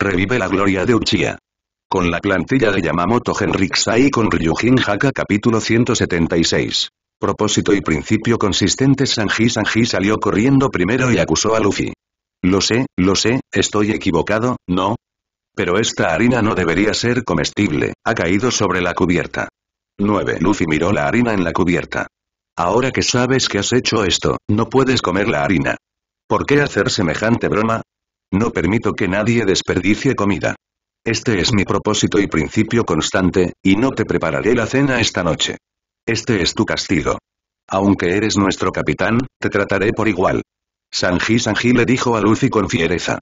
Revive la gloria de Uchiha. Con la plantilla de Yamamoto y con Ryujin Haka capítulo 176. Propósito y principio consistente Sanji Sanji salió corriendo primero y acusó a Luffy. Lo sé, lo sé, estoy equivocado, ¿no? Pero esta harina no debería ser comestible, ha caído sobre la cubierta. 9. Luffy miró la harina en la cubierta. Ahora que sabes que has hecho esto, no puedes comer la harina. ¿Por qué hacer semejante broma? No permito que nadie desperdicie comida. Este es mi propósito y principio constante, y no te prepararé la cena esta noche. Este es tu castigo. Aunque eres nuestro capitán, te trataré por igual. Sanji Sanji le dijo a Luffy con fiereza.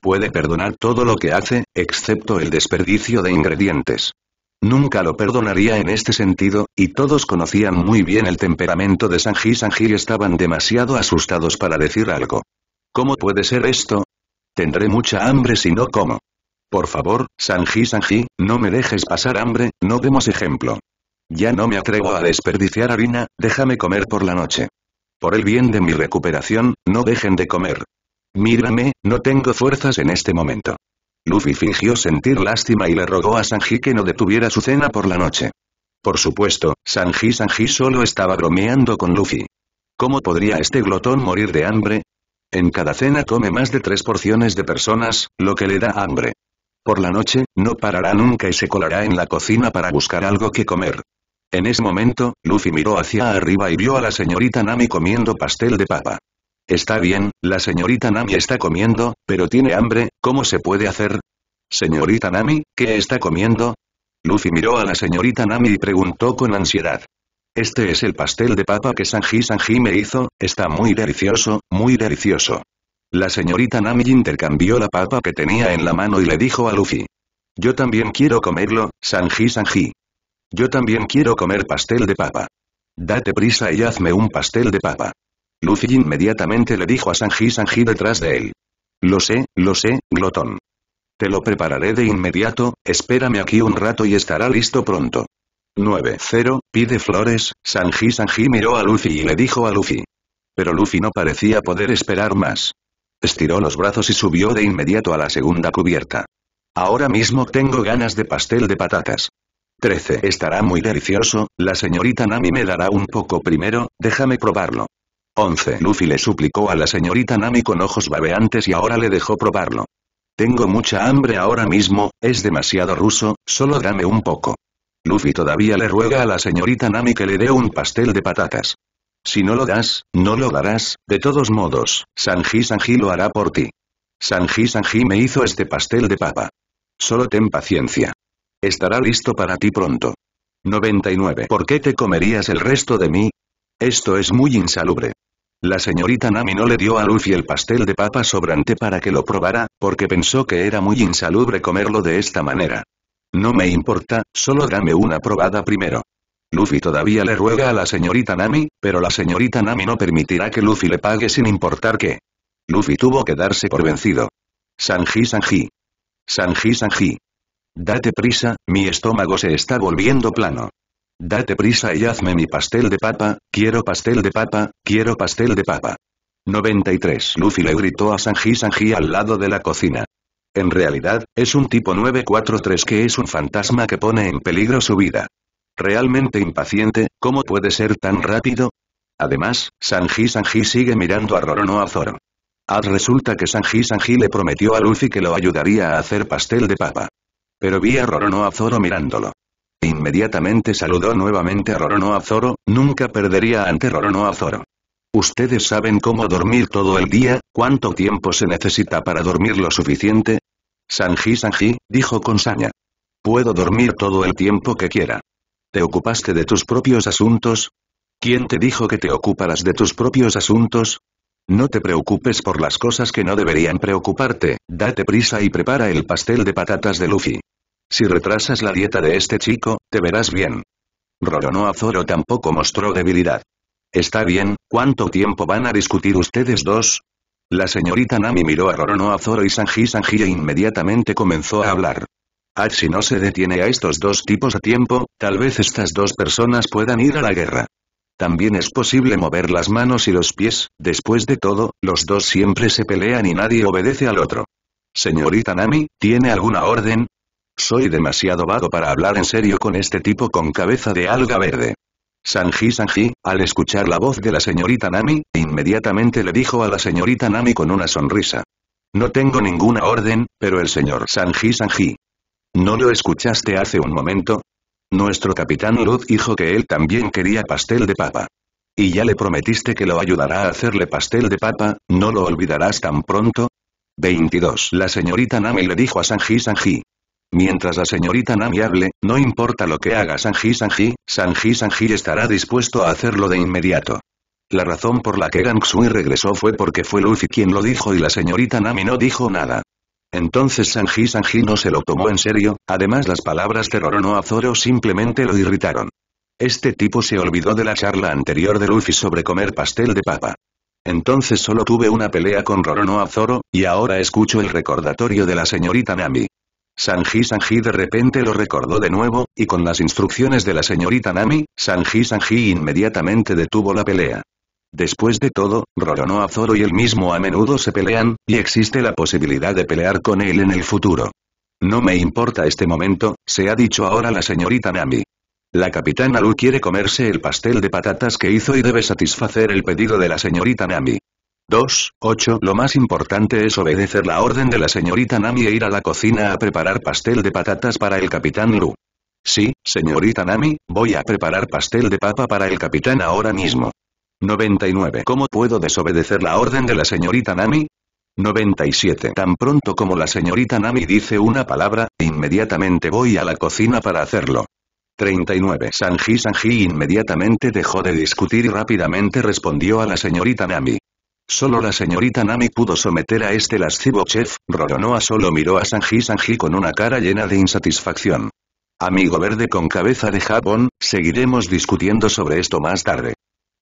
Puede perdonar todo lo que hace, excepto el desperdicio de ingredientes. Nunca lo perdonaría en este sentido, y todos conocían muy bien el temperamento de Sanji Sanji y estaban demasiado asustados para decir algo. ¿Cómo puede ser esto? Tendré mucha hambre si no como. Por favor, Sanji Sanji, no me dejes pasar hambre, no demos ejemplo. Ya no me atrevo a desperdiciar harina, déjame comer por la noche. Por el bien de mi recuperación, no dejen de comer. Mírame, no tengo fuerzas en este momento. Luffy fingió sentir lástima y le rogó a Sanji que no detuviera su cena por la noche. Por supuesto, Sanji Sanji solo estaba bromeando con Luffy. ¿Cómo podría este glotón morir de hambre? En cada cena come más de tres porciones de personas, lo que le da hambre. Por la noche, no parará nunca y se colará en la cocina para buscar algo que comer. En ese momento, Lucy miró hacia arriba y vio a la señorita Nami comiendo pastel de papa. Está bien, la señorita Nami está comiendo, pero tiene hambre, ¿cómo se puede hacer? Señorita Nami, ¿qué está comiendo? Luffy miró a la señorita Nami y preguntó con ansiedad. Este es el pastel de papa que Sanji Sanji me hizo, está muy delicioso, muy delicioso. La señorita Nami intercambió la papa que tenía en la mano y le dijo a Luffy. Yo también quiero comerlo, Sanji Sanji. Yo también quiero comer pastel de papa. Date prisa y hazme un pastel de papa. Luffy inmediatamente le dijo a Sanji Sanji detrás de él. Lo sé, lo sé, glotón. Te lo prepararé de inmediato, espérame aquí un rato y estará listo pronto. 9-0, pide flores, Sanji Sanji miró a Luffy y le dijo a Luffy. Pero Luffy no parecía poder esperar más. Estiró los brazos y subió de inmediato a la segunda cubierta. Ahora mismo tengo ganas de pastel de patatas. 13. Estará muy delicioso, la señorita Nami me dará un poco primero, déjame probarlo. 11. Luffy le suplicó a la señorita Nami con ojos babeantes y ahora le dejó probarlo. Tengo mucha hambre ahora mismo, es demasiado ruso, solo dame un poco. Luffy todavía le ruega a la señorita Nami que le dé un pastel de patatas. Si no lo das, no lo darás, de todos modos, Sanji Sanji lo hará por ti. Sanji Sanji me hizo este pastel de papa. Solo ten paciencia. Estará listo para ti pronto. 99. ¿Por qué te comerías el resto de mí? Esto es muy insalubre. La señorita Nami no le dio a Luffy el pastel de papa sobrante para que lo probara, porque pensó que era muy insalubre comerlo de esta manera. No me importa, solo dame una probada primero. Luffy todavía le ruega a la señorita Nami, pero la señorita Nami no permitirá que Luffy le pague sin importar qué. Luffy tuvo que darse por vencido. Sanji Sanji. Sanji Sanji. Date prisa, mi estómago se está volviendo plano. Date prisa y hazme mi pastel de papa, quiero pastel de papa, quiero pastel de papa. 93 Luffy le gritó a Sanji Sanji al lado de la cocina en realidad, es un tipo 943 que es un fantasma que pone en peligro su vida. Realmente impaciente, ¿cómo puede ser tan rápido? Además, Sanji Sanji sigue mirando a Roronoa Zoro. Haz ah, resulta que Sanji Sanji le prometió a Luffy que lo ayudaría a hacer pastel de papa. Pero vi a Roronoa Zoro mirándolo. Inmediatamente saludó nuevamente a Roronoa Zoro, nunca perdería ante Roronoa Zoro. Ustedes saben cómo dormir todo el día, cuánto tiempo se necesita para dormir lo suficiente, Sanji Sanji, dijo con saña. Puedo dormir todo el tiempo que quiera. ¿Te ocupaste de tus propios asuntos? ¿Quién te dijo que te ocuparás de tus propios asuntos? No te preocupes por las cosas que no deberían preocuparte, date prisa y prepara el pastel de patatas de Luffy. Si retrasas la dieta de este chico, te verás bien. Roronoa Zoro tampoco mostró debilidad. Está bien, ¿cuánto tiempo van a discutir ustedes dos? La señorita Nami miró a a Zoro y Sanji Sanji e inmediatamente comenzó a hablar. Ah, si no se detiene a estos dos tipos a tiempo, tal vez estas dos personas puedan ir a la guerra. También es posible mover las manos y los pies, después de todo, los dos siempre se pelean y nadie obedece al otro. Señorita Nami, ¿tiene alguna orden? Soy demasiado vago para hablar en serio con este tipo con cabeza de alga verde. Sanji Sanji, al escuchar la voz de la señorita Nami, inmediatamente le dijo a la señorita Nami con una sonrisa. No tengo ninguna orden, pero el señor Sanji Sanji. ¿No lo escuchaste hace un momento? Nuestro capitán Luz dijo que él también quería pastel de papa. Y ya le prometiste que lo ayudará a hacerle pastel de papa, ¿no lo olvidarás tan pronto? 22. La señorita Nami le dijo a Sanji Sanji. Mientras la señorita Nami hable, no importa lo que haga Sanji Sanji, Sanji Sanji estará dispuesto a hacerlo de inmediato. La razón por la que Gangsui regresó fue porque fue Luffy quien lo dijo y la señorita Nami no dijo nada. Entonces Sanji Sanji no se lo tomó en serio, además las palabras de Rorono Azoro Zoro simplemente lo irritaron. Este tipo se olvidó de la charla anterior de Luffy sobre comer pastel de papa. Entonces solo tuve una pelea con Roronoa Zoro, y ahora escucho el recordatorio de la señorita Nami. Sanji Sanji de repente lo recordó de nuevo, y con las instrucciones de la señorita Nami, Sanji Sanji inmediatamente detuvo la pelea. Después de todo, a Zoro y él mismo a menudo se pelean, y existe la posibilidad de pelear con él en el futuro. No me importa este momento, se ha dicho ahora la señorita Nami. La capitana Lu quiere comerse el pastel de patatas que hizo y debe satisfacer el pedido de la señorita Nami. 2, 8. Lo más importante es obedecer la orden de la señorita Nami e ir a la cocina a preparar pastel de patatas para el capitán Lu. Sí, señorita Nami, voy a preparar pastel de papa para el capitán ahora mismo. 99. ¿Cómo puedo desobedecer la orden de la señorita Nami? 97. Tan pronto como la señorita Nami dice una palabra, inmediatamente voy a la cocina para hacerlo. 39. Sanji Sanji inmediatamente dejó de discutir y rápidamente respondió a la señorita Nami. Solo la señorita Nami pudo someter a este lascivo chef, Roronoa solo miró a Sanji Sanji con una cara llena de insatisfacción. Amigo verde con cabeza de jabón, seguiremos discutiendo sobre esto más tarde.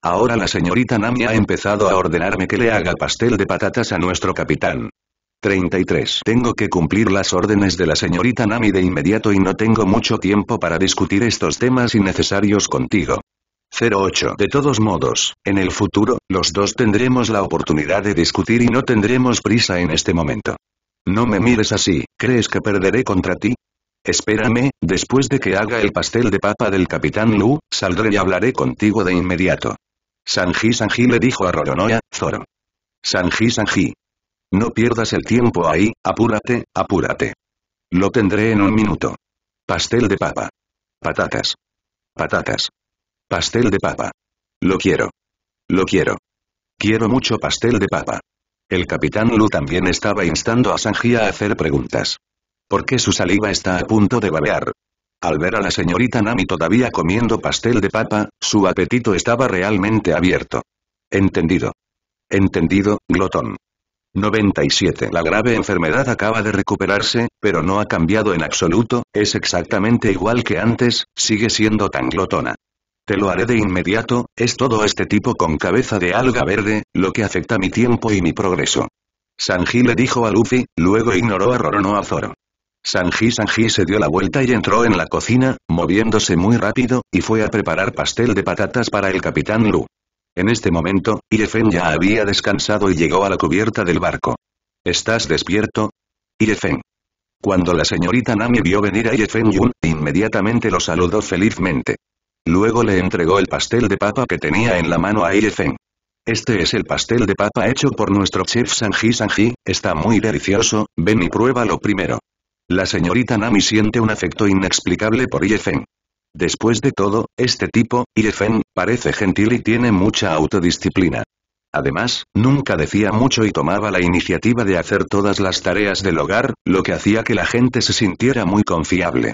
Ahora la señorita Nami ha empezado a ordenarme que le haga pastel de patatas a nuestro capitán. 33. Tengo que cumplir las órdenes de la señorita Nami de inmediato y no tengo mucho tiempo para discutir estos temas innecesarios contigo. 08. De todos modos, en el futuro, los dos tendremos la oportunidad de discutir y no tendremos prisa en este momento. No me mires así, ¿crees que perderé contra ti? Espérame, después de que haga el pastel de papa del Capitán Lu, saldré y hablaré contigo de inmediato. Sanji Sanji le dijo a Roronoa, Zoro. Sanji Sanji. No pierdas el tiempo ahí, apúrate, apúrate. Lo tendré en un minuto. Pastel de papa. Patatas. Patatas. Pastel de papa. Lo quiero. Lo quiero. Quiero mucho pastel de papa. El capitán Lu también estaba instando a Sanji a hacer preguntas. ¿Por qué su saliva está a punto de babear? Al ver a la señorita Nami todavía comiendo pastel de papa, su apetito estaba realmente abierto. Entendido. Entendido, glotón. 97. La grave enfermedad acaba de recuperarse, pero no ha cambiado en absoluto, es exactamente igual que antes, sigue siendo tan glotona. Te lo haré de inmediato, es todo este tipo con cabeza de alga verde, lo que afecta mi tiempo y mi progreso. Sanji le dijo a Luffy, luego ignoró a Rorono a Zoro. Sanji Sanji se dio la vuelta y entró en la cocina, moviéndose muy rápido, y fue a preparar pastel de patatas para el Capitán Lu. En este momento, Iefen ya había descansado y llegó a la cubierta del barco. ¿Estás despierto? Iefen. Cuando la señorita Nami vio venir a Iefen Yun, inmediatamente lo saludó felizmente. Luego le entregó el pastel de papa que tenía en la mano a Yefeng. Este es el pastel de papa hecho por nuestro chef Sanji Sanji, está muy delicioso, ven y pruébalo primero. La señorita Nami siente un afecto inexplicable por Yefeng. Después de todo, este tipo, Iefen, parece gentil y tiene mucha autodisciplina. Además, nunca decía mucho y tomaba la iniciativa de hacer todas las tareas del hogar, lo que hacía que la gente se sintiera muy confiable.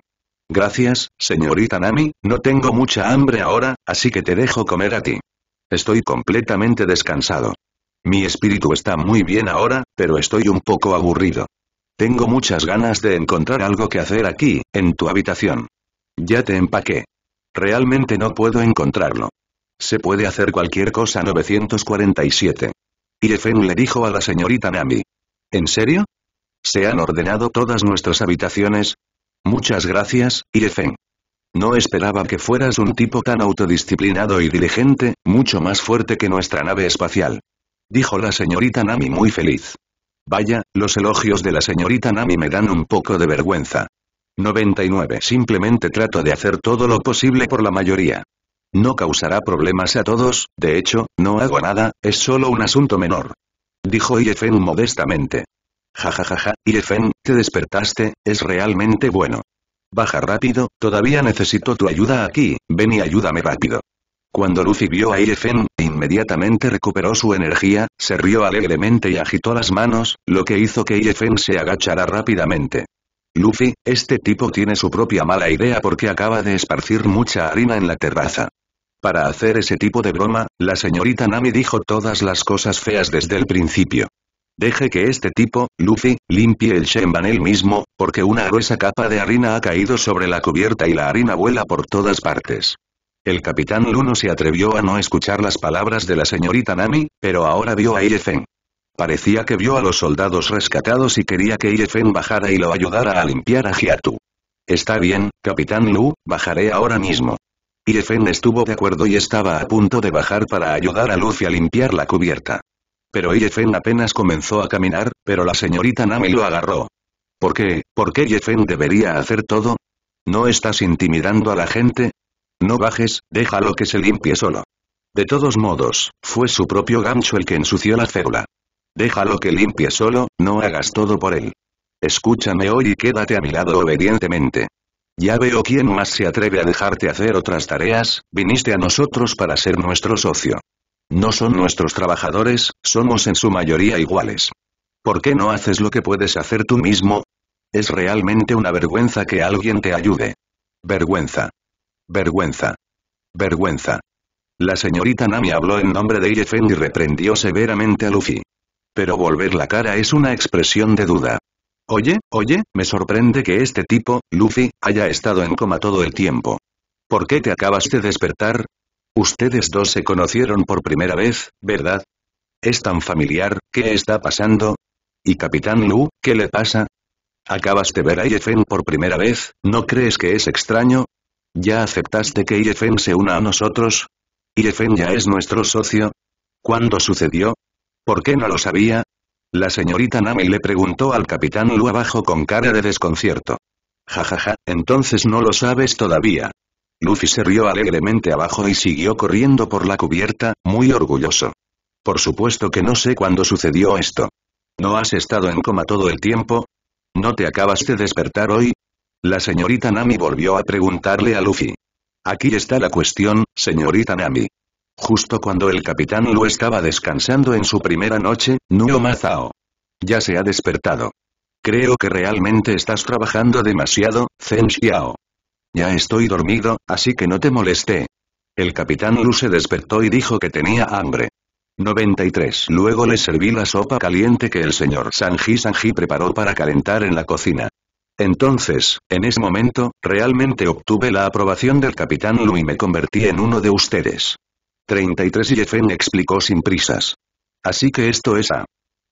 Gracias, señorita Nami, no tengo mucha hambre ahora, así que te dejo comer a ti. Estoy completamente descansado. Mi espíritu está muy bien ahora, pero estoy un poco aburrido. Tengo muchas ganas de encontrar algo que hacer aquí, en tu habitación. Ya te empaqué. Realmente no puedo encontrarlo. Se puede hacer cualquier cosa 947. Efen le dijo a la señorita Nami. ¿En serio? ¿Se han ordenado todas nuestras habitaciones? Muchas gracias, Yefen. No esperaba que fueras un tipo tan autodisciplinado y diligente, mucho más fuerte que nuestra nave espacial. Dijo la señorita Nami muy feliz. Vaya, los elogios de la señorita Nami me dan un poco de vergüenza. 99 Simplemente trato de hacer todo lo posible por la mayoría. No causará problemas a todos, de hecho, no hago nada, es solo un asunto menor. Dijo Yefen modestamente. Jajajaja, Irefen, te despertaste, es realmente bueno. Baja rápido, todavía necesito tu ayuda aquí, ven y ayúdame rápido. Cuando Luffy vio a Irefen, inmediatamente recuperó su energía, se rió alegremente y agitó las manos, lo que hizo que Irefen se agachara rápidamente. Luffy, este tipo tiene su propia mala idea porque acaba de esparcir mucha harina en la terraza. Para hacer ese tipo de broma, la señorita Nami dijo todas las cosas feas desde el principio. Deje que este tipo, Luffy, limpie el Shenban él mismo, porque una gruesa capa de harina ha caído sobre la cubierta y la harina vuela por todas partes. El Capitán Luno se atrevió a no escuchar las palabras de la señorita Nami, pero ahora vio a Iefen. Parecía que vio a los soldados rescatados y quería que Iefen bajara y lo ayudara a limpiar a Hiatu. Está bien, Capitán Lu, bajaré ahora mismo. Iefen estuvo de acuerdo y estaba a punto de bajar para ayudar a Luffy a limpiar la cubierta. Pero Yefen apenas comenzó a caminar, pero la señorita Nami lo agarró. ¿Por qué? ¿Por qué Yefen debería hacer todo? ¿No estás intimidando a la gente? No bajes, déjalo que se limpie solo. De todos modos, fue su propio gancho el que ensució la célula. Déjalo que limpie solo, no hagas todo por él. Escúchame hoy y quédate a mi lado obedientemente. Ya veo quién más se atreve a dejarte hacer otras tareas, viniste a nosotros para ser nuestro socio. No son nuestros trabajadores, somos en su mayoría iguales. ¿Por qué no haces lo que puedes hacer tú mismo? Es realmente una vergüenza que alguien te ayude. Vergüenza. Vergüenza. Vergüenza. La señorita Nami habló en nombre de IFN y reprendió severamente a Luffy. Pero volver la cara es una expresión de duda. Oye, oye, me sorprende que este tipo, Luffy, haya estado en coma todo el tiempo. ¿Por qué te acabas de despertar? Ustedes dos se conocieron por primera vez, ¿verdad? Es tan familiar, ¿qué está pasando? ¿Y Capitán Lu, qué le pasa? Acabas de ver a Yefen por primera vez, ¿no crees que es extraño? ¿Ya aceptaste que Yefen se una a nosotros? ¿Yefen ya es nuestro socio? ¿Cuándo sucedió? ¿Por qué no lo sabía? La señorita Nami le preguntó al Capitán Lu abajo con cara de desconcierto. Ja ja, ja, entonces no lo sabes todavía. Luffy se rió alegremente abajo y siguió corriendo por la cubierta, muy orgulloso. Por supuesto que no sé cuándo sucedió esto. ¿No has estado en coma todo el tiempo? ¿No te acabas de despertar hoy? La señorita Nami volvió a preguntarle a Luffy. Aquí está la cuestión, señorita Nami. Justo cuando el capitán Lu estaba descansando en su primera noche, Nuo Mazao. Ya se ha despertado. Creo que realmente estás trabajando demasiado, Zen Xiao. Ya estoy dormido, así que no te molesté. El capitán Lu se despertó y dijo que tenía hambre. 93. Luego le serví la sopa caliente que el señor Sanji Sanji preparó para calentar en la cocina. Entonces, en ese momento, realmente obtuve la aprobación del capitán Lu y me convertí en uno de ustedes. 33 Yefen explicó sin prisas. Así que esto es a...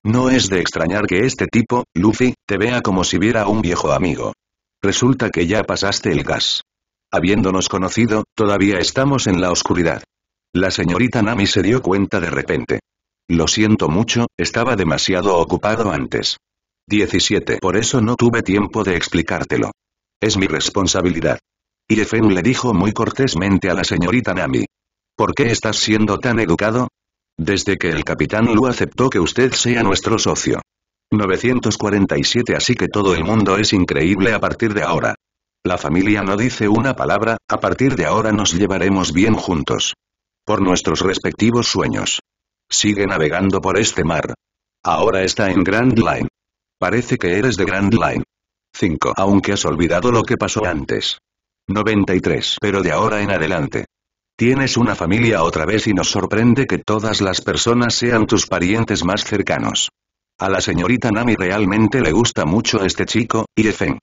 No es de extrañar que este tipo, Luffy, te vea como si viera a un viejo amigo. Resulta que ya pasaste el gas. Habiéndonos conocido, todavía estamos en la oscuridad. La señorita Nami se dio cuenta de repente. Lo siento mucho, estaba demasiado ocupado antes. 17. Por eso no tuve tiempo de explicártelo. Es mi responsabilidad. Efen le dijo muy cortésmente a la señorita Nami. ¿Por qué estás siendo tan educado? Desde que el capitán Lu aceptó que usted sea nuestro socio. 947 Así que todo el mundo es increíble a partir de ahora. La familia no dice una palabra, a partir de ahora nos llevaremos bien juntos. Por nuestros respectivos sueños. Sigue navegando por este mar. Ahora está en Grand Line. Parece que eres de Grand Line. 5. Aunque has olvidado lo que pasó antes. 93. Pero de ahora en adelante. Tienes una familia otra vez y nos sorprende que todas las personas sean tus parientes más cercanos. A la señorita Nami realmente le gusta mucho este chico, Yefen.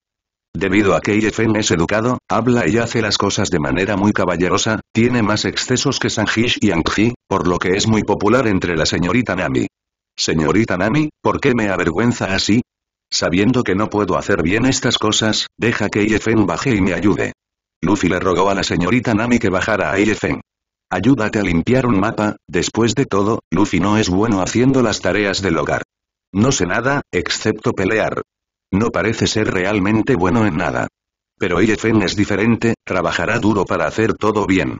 Debido a que Yefen es educado, habla y hace las cosas de manera muy caballerosa, tiene más excesos que Sanjish y Angji, por lo que es muy popular entre la señorita Nami. Señorita Nami, ¿por qué me avergüenza así? Sabiendo que no puedo hacer bien estas cosas, deja que Iefen baje y me ayude. Luffy le rogó a la señorita Nami que bajara a Yefen. Ayúdate a limpiar un mapa, después de todo, Luffy no es bueno haciendo las tareas del hogar. No sé nada, excepto pelear. No parece ser realmente bueno en nada. Pero Yefen es diferente, trabajará duro para hacer todo bien.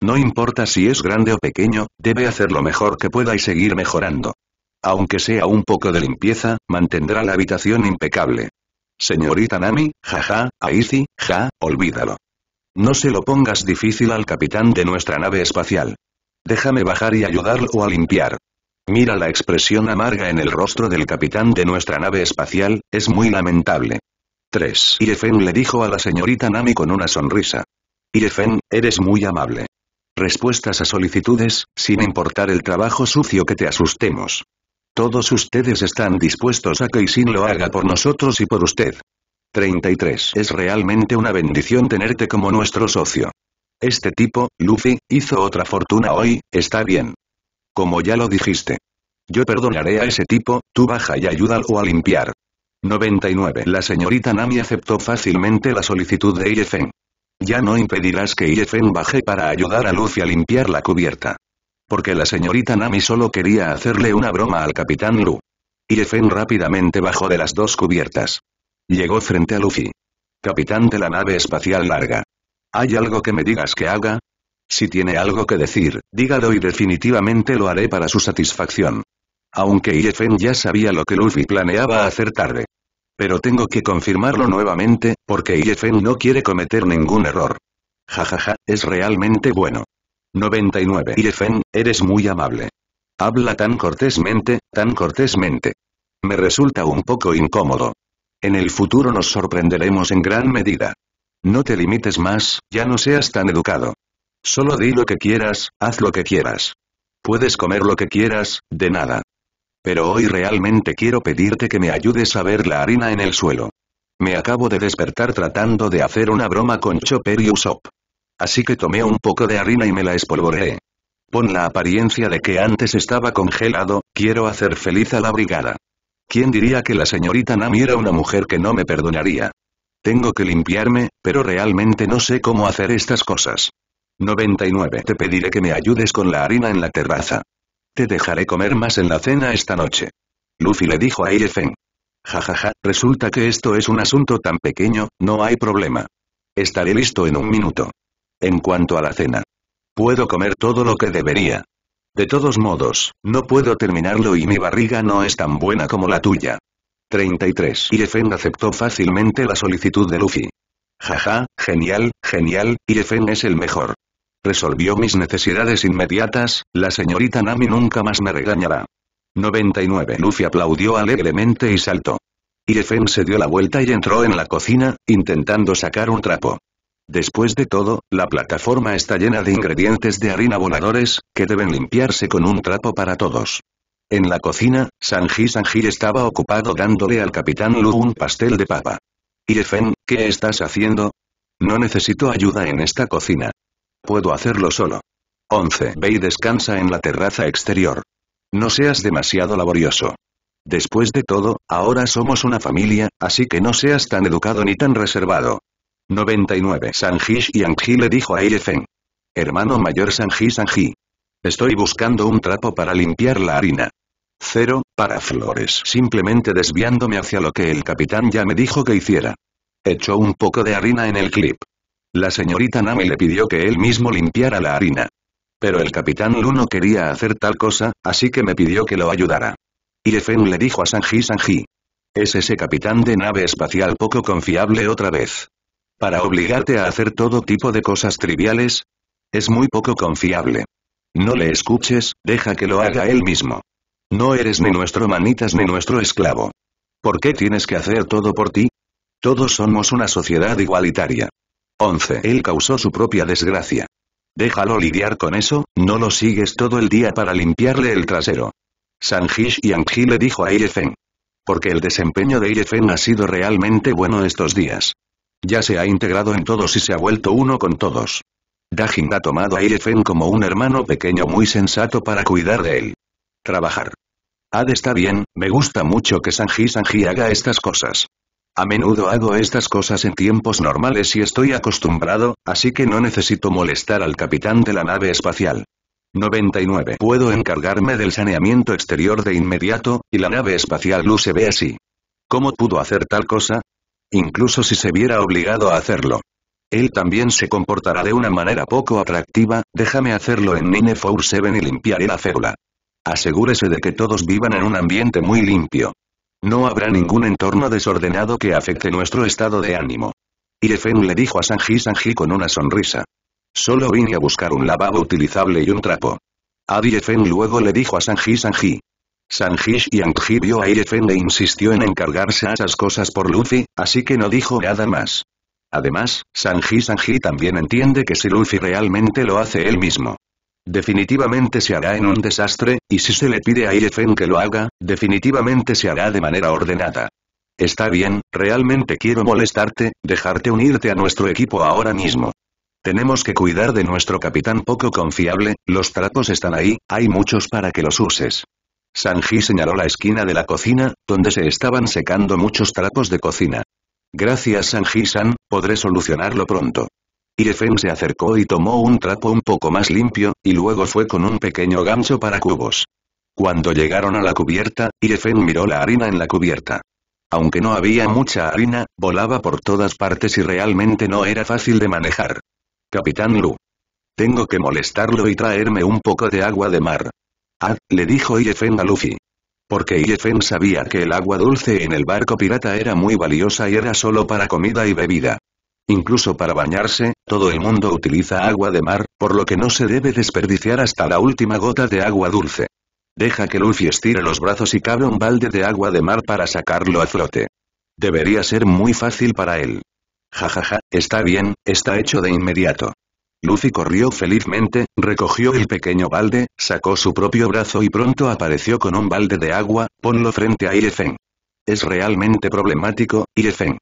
No importa si es grande o pequeño, debe hacer lo mejor que pueda y seguir mejorando. Aunque sea un poco de limpieza, mantendrá la habitación impecable. Señorita Nami, jaja, sí, ja, olvídalo. No se lo pongas difícil al capitán de nuestra nave espacial. Déjame bajar y ayudarlo a limpiar. Mira la expresión amarga en el rostro del capitán de nuestra nave espacial, es muy lamentable. 3. Irefen le dijo a la señorita Nami con una sonrisa. Irefen, eres muy amable. Respuestas a solicitudes, sin importar el trabajo sucio que te asustemos. Todos ustedes están dispuestos a que Isin lo haga por nosotros y por usted. 33. Es realmente una bendición tenerte como nuestro socio. Este tipo, Luffy, hizo otra fortuna hoy, está bien. Como ya lo dijiste. Yo perdonaré a ese tipo, tú baja y ayúdalo a limpiar. 99. La señorita Nami aceptó fácilmente la solicitud de Iefen. Ya no impedirás que Iefen baje para ayudar a Luffy a limpiar la cubierta. Porque la señorita Nami solo quería hacerle una broma al Capitán Lu. Iefen rápidamente bajó de las dos cubiertas. Llegó frente a Luffy. Capitán de la nave espacial larga. ¿Hay algo que me digas que haga? Si tiene algo que decir, dígalo y definitivamente lo haré para su satisfacción. Aunque Yefen ya sabía lo que Luffy planeaba hacer tarde. Pero tengo que confirmarlo nuevamente, porque Yefen no quiere cometer ningún error. Jajaja, es realmente bueno. 99 Yefen, eres muy amable. Habla tan cortésmente, tan cortésmente. Me resulta un poco incómodo. En el futuro nos sorprenderemos en gran medida. No te limites más, ya no seas tan educado. Solo di lo que quieras, haz lo que quieras. Puedes comer lo que quieras, de nada. Pero hoy realmente quiero pedirte que me ayudes a ver la harina en el suelo. Me acabo de despertar tratando de hacer una broma con Chopper y Usopp. Así que tomé un poco de harina y me la espolvoreé. Pon la apariencia de que antes estaba congelado, quiero hacer feliz a la brigada. ¿Quién diría que la señorita Nami era una mujer que no me perdonaría? Tengo que limpiarme, pero realmente no sé cómo hacer estas cosas. 99 Te pediré que me ayudes con la harina en la terraza. Te dejaré comer más en la cena esta noche. Luffy le dijo a Iefen. Jajaja, resulta que esto es un asunto tan pequeño, no hay problema. Estaré listo en un minuto. En cuanto a la cena. Puedo comer todo lo que debería. De todos modos, no puedo terminarlo y mi barriga no es tan buena como la tuya. 33. IFN aceptó fácilmente la solicitud de Luffy. Jaja, genial, genial, IFN es el mejor. Resolvió mis necesidades inmediatas, la señorita Nami nunca más me regañará. 99 Luffy aplaudió alegremente y saltó. Yefen se dio la vuelta y entró en la cocina, intentando sacar un trapo. Después de todo, la plataforma está llena de ingredientes de harina voladores, que deben limpiarse con un trapo para todos. En la cocina, Sanji Sanji estaba ocupado dándole al Capitán Lu un pastel de papa. Yefen, ¿qué estás haciendo? No necesito ayuda en esta cocina. Puedo hacerlo solo. 11. Ve y descansa en la terraza exterior. No seas demasiado laborioso. Después de todo, ahora somos una familia, así que no seas tan educado ni tan reservado. 99. Sanji Anji le dijo a Yefeng. Hermano mayor Sanji Sanji. Estoy buscando un trapo para limpiar la harina. 0. Para flores. Simplemente desviándome hacia lo que el capitán ya me dijo que hiciera. Echó un poco de harina en el clip. La señorita Nami le pidió que él mismo limpiara la harina. Pero el capitán Lu no quería hacer tal cosa, así que me pidió que lo ayudara. Y Efen le dijo a Sanji Sanji. Es ese capitán de nave espacial poco confiable otra vez. Para obligarte a hacer todo tipo de cosas triviales, es muy poco confiable. No le escuches, deja que lo haga él mismo. No eres ni nuestro manitas ni nuestro esclavo. ¿Por qué tienes que hacer todo por ti? Todos somos una sociedad igualitaria. 11. Él causó su propia desgracia. Déjalo lidiar con eso, no lo sigues todo el día para limpiarle el trasero. Sanjish Anji le dijo a Irefen. Porque el desempeño de Irefen ha sido realmente bueno estos días. Ya se ha integrado en todos y se ha vuelto uno con todos. Dajin ha tomado a Irefen como un hermano pequeño muy sensato para cuidar de él. Trabajar. Ad está bien, me gusta mucho que Sanji Sanji haga estas cosas. A menudo hago estas cosas en tiempos normales y estoy acostumbrado, así que no necesito molestar al capitán de la nave espacial. 99. Puedo encargarme del saneamiento exterior de inmediato, y la nave espacial Lu se ve así. ¿Cómo pudo hacer tal cosa? Incluso si se viera obligado a hacerlo. Él también se comportará de una manera poco atractiva, déjame hacerlo en Nine 7 y limpiaré la célula. Asegúrese de que todos vivan en un ambiente muy limpio. No habrá ningún entorno desordenado que afecte nuestro estado de ánimo. Irefen le dijo a Sanji Sanji con una sonrisa. Solo vine a buscar un lavabo utilizable y un trapo. feng luego le dijo a Sanji Sanji. Sanji y vio a Irefen e insistió en encargarse a esas cosas por Luffy, así que no dijo nada más. Además, Sanji Sanji también entiende que si Luffy realmente lo hace él mismo, Definitivamente se hará en un desastre, y si se le pide a IFN que lo haga, definitivamente se hará de manera ordenada. Está bien, realmente quiero molestarte, dejarte unirte a nuestro equipo ahora mismo. Tenemos que cuidar de nuestro capitán poco confiable, los trapos están ahí, hay muchos para que los uses. Sanji señaló la esquina de la cocina, donde se estaban secando muchos trapos de cocina. Gracias Sanji-san, podré solucionarlo pronto. Irefren se acercó y tomó un trapo un poco más limpio, y luego fue con un pequeño gancho para cubos. Cuando llegaron a la cubierta, Irefen miró la harina en la cubierta. Aunque no había mucha harina, volaba por todas partes y realmente no era fácil de manejar. Capitán Lu. Tengo que molestarlo y traerme un poco de agua de mar. Ah, le dijo Irefen a Luffy. Porque Irefen sabía que el agua dulce en el barco pirata era muy valiosa y era solo para comida y bebida. Incluso para bañarse, todo el mundo utiliza agua de mar, por lo que no se debe desperdiciar hasta la última gota de agua dulce. Deja que Luffy estire los brazos y cabe un balde de agua de mar para sacarlo a flote. Debería ser muy fácil para él. Jajaja, ja, ja, está bien, está hecho de inmediato. Luffy corrió felizmente, recogió el pequeño balde, sacó su propio brazo y pronto apareció con un balde de agua, ponlo frente a Irefen. Es realmente problemático, Irefen.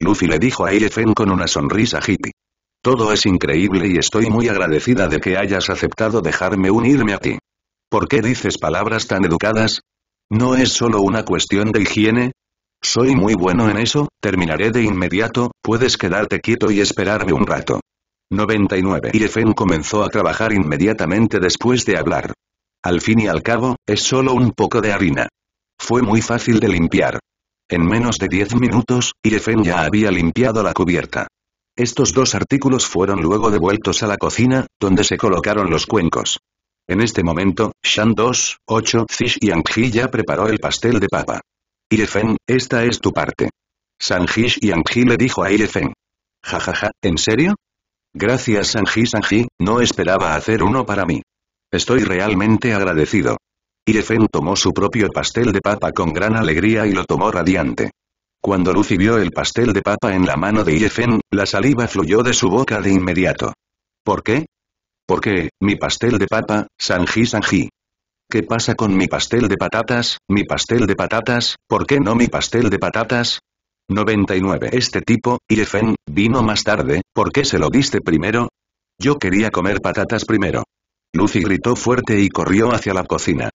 Luffy le dijo a Irefen con una sonrisa hippie. Todo es increíble y estoy muy agradecida de que hayas aceptado dejarme unirme a ti. ¿Por qué dices palabras tan educadas? ¿No es solo una cuestión de higiene? Soy muy bueno en eso, terminaré de inmediato, puedes quedarte quieto y esperarme un rato. 99. Irefen comenzó a trabajar inmediatamente después de hablar. Al fin y al cabo, es solo un poco de harina. Fue muy fácil de limpiar. En menos de 10 minutos, Irefen ya había limpiado la cubierta. Estos dos artículos fueron luego devueltos a la cocina, donde se colocaron los cuencos. En este momento, Shan 2, 8, Zish y Anji ya preparó el pastel de papa. Irefen, esta es tu parte. Sanji y Anji le dijo a Irefen. Jajaja, ¿en serio? Gracias Sanji Sanji, no esperaba hacer uno para mí. Estoy realmente agradecido. Irefen tomó su propio pastel de papa con gran alegría y lo tomó radiante. Cuando Lucy vio el pastel de papa en la mano de Yefen, la saliva fluyó de su boca de inmediato. ¿Por qué? Porque, mi pastel de papa, Sanji Sanji. ¿Qué pasa con mi pastel de patatas, mi pastel de patatas, por qué no mi pastel de patatas? 99 Este tipo, Yefen, vino más tarde, ¿por qué se lo diste primero? Yo quería comer patatas primero. Lucy gritó fuerte y corrió hacia la cocina.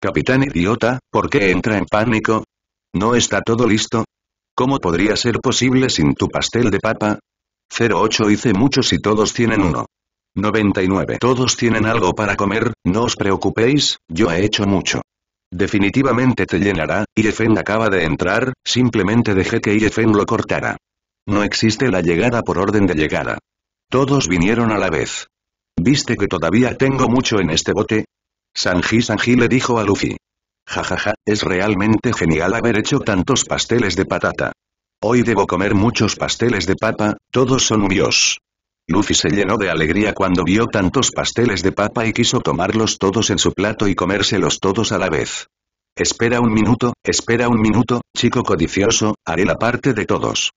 Capitán idiota, ¿por qué entra en pánico? ¿No está todo listo? ¿Cómo podría ser posible sin tu pastel de papa? 08 Hice muchos y todos tienen uno. 99 Todos tienen algo para comer, no os preocupéis, yo he hecho mucho. Definitivamente te llenará, Irefen acaba de entrar, simplemente dejé que Yefen lo cortara. No existe la llegada por orden de llegada. Todos vinieron a la vez. ¿Viste que todavía tengo mucho en este bote? Sanji Sanji le dijo a Luffy. Jajaja, es realmente genial haber hecho tantos pasteles de patata. Hoy debo comer muchos pasteles de papa, todos son míos. Luffy se llenó de alegría cuando vio tantos pasteles de papa y quiso tomarlos todos en su plato y comérselos todos a la vez. Espera un minuto, espera un minuto, chico codicioso, haré la parte de todos.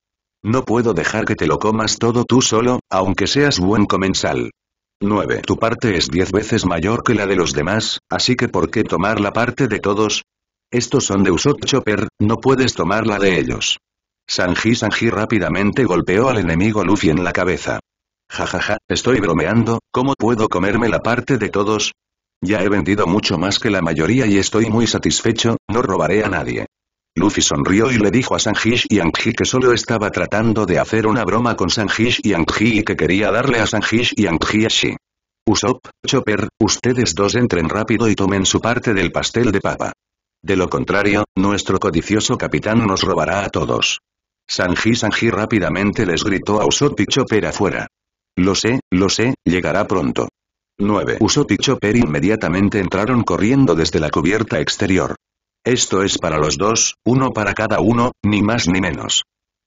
No puedo dejar que te lo comas todo tú solo, aunque seas buen comensal. 9. Tu parte es 10 veces mayor que la de los demás, así que ¿por qué tomar la parte de todos? Estos son de Usopp Chopper, no puedes tomar la de ellos. Sanji Sanji rápidamente golpeó al enemigo Luffy en la cabeza. Jajaja, ja, ja, estoy bromeando, ¿cómo puedo comerme la parte de todos? Ya he vendido mucho más que la mayoría y estoy muy satisfecho, no robaré a nadie. Luffy sonrió y le dijo a Sanji Anji que solo estaba tratando de hacer una broma con Sanji Anji y que quería darle a Sanji a así. Usopp, Chopper, ustedes dos entren rápido y tomen su parte del pastel de papa. De lo contrario, nuestro codicioso capitán nos robará a todos. Sanji Sanji rápidamente les gritó a Usopp y Chopper afuera. Lo sé, lo sé, llegará pronto. 9. Usopp y Chopper inmediatamente entraron corriendo desde la cubierta exterior. Esto es para los dos, uno para cada uno, ni más ni menos.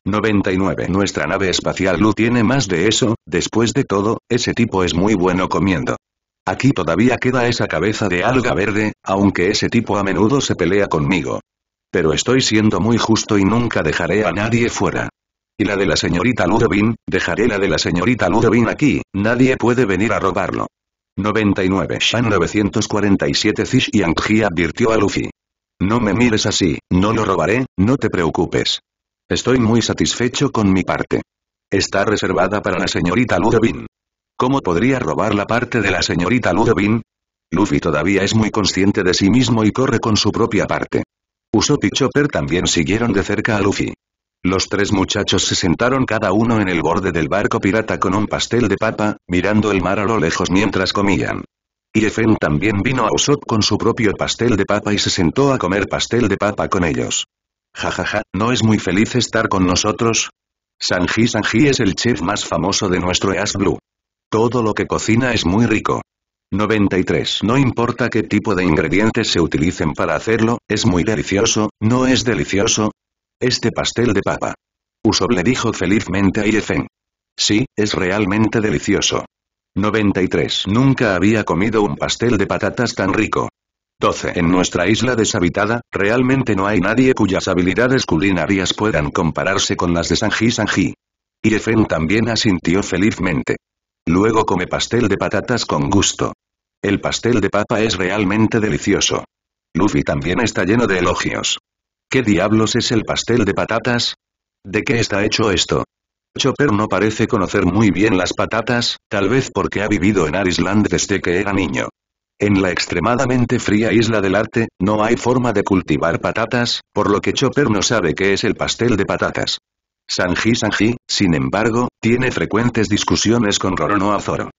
99. Nuestra nave espacial Lu tiene más de eso, después de todo, ese tipo es muy bueno comiendo. Aquí todavía queda esa cabeza de alga verde, aunque ese tipo a menudo se pelea conmigo. Pero estoy siendo muy justo y nunca dejaré a nadie fuera. Y la de la señorita Ludovin, dejaré la de la señorita Ludovin aquí, nadie puede venir a robarlo. 99. Shan 947 Zish Yang advirtió a Luffy. No me mires así, no lo robaré, no te preocupes. Estoy muy satisfecho con mi parte. Está reservada para la señorita Ludovin. ¿Cómo podría robar la parte de la señorita Ludovin? Luffy todavía es muy consciente de sí mismo y corre con su propia parte. Usopp y Chopper también siguieron de cerca a Luffy. Los tres muchachos se sentaron cada uno en el borde del barco pirata con un pastel de papa, mirando el mar a lo lejos mientras comían. Efén también vino a Usopp con su propio pastel de papa y se sentó a comer pastel de papa con ellos. Jajaja, ja, ja, ¿no es muy feliz estar con nosotros? Sanji Sanji es el chef más famoso de nuestro As Blue. Todo lo que cocina es muy rico. 93. No importa qué tipo de ingredientes se utilicen para hacerlo, es muy delicioso, ¿no es delicioso? Este pastel de papa. Usopp le dijo felizmente a Efén. Sí, es realmente delicioso. 93. Nunca había comido un pastel de patatas tan rico. 12. En nuestra isla deshabitada, realmente no hay nadie cuyas habilidades culinarias puedan compararse con las de Sanji Sanji. Y también asintió felizmente. Luego come pastel de patatas con gusto. El pastel de papa es realmente delicioso. Luffy también está lleno de elogios. ¿Qué diablos es el pastel de patatas? ¿De qué está hecho esto? Chopper no parece conocer muy bien las patatas, tal vez porque ha vivido en Arisland desde que era niño. En la extremadamente fría isla del arte, no hay forma de cultivar patatas, por lo que Chopper no sabe qué es el pastel de patatas. Sanji Sanji, sin embargo, tiene frecuentes discusiones con Roronoa Zoro.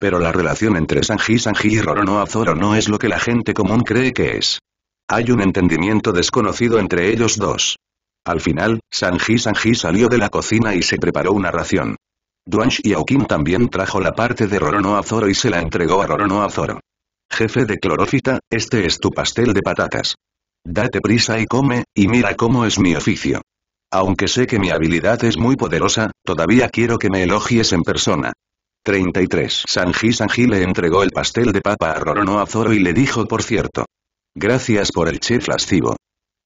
Pero la relación entre Sanji Sanji y Roronoa Zoro no es lo que la gente común cree que es. Hay un entendimiento desconocido entre ellos dos. Al final, Sanji Sanji salió de la cocina y se preparó una ración. y Aokin también trajo la parte de Roronoa Zoro y se la entregó a Roronoa Zoro. Jefe de clorofita, este es tu pastel de patatas. Date prisa y come, y mira cómo es mi oficio. Aunque sé que mi habilidad es muy poderosa, todavía quiero que me elogies en persona. 33. Sanji Sanji le entregó el pastel de papa a Roronoa Zoro y le dijo por cierto. Gracias por el chef lascivo.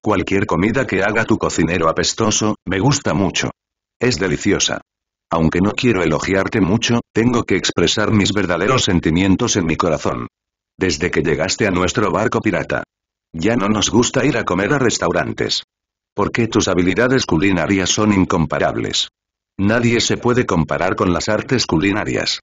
Cualquier comida que haga tu cocinero apestoso, me gusta mucho. Es deliciosa. Aunque no quiero elogiarte mucho, tengo que expresar mis verdaderos sentimientos en mi corazón. Desde que llegaste a nuestro barco pirata. Ya no nos gusta ir a comer a restaurantes. Porque tus habilidades culinarias son incomparables. Nadie se puede comparar con las artes culinarias.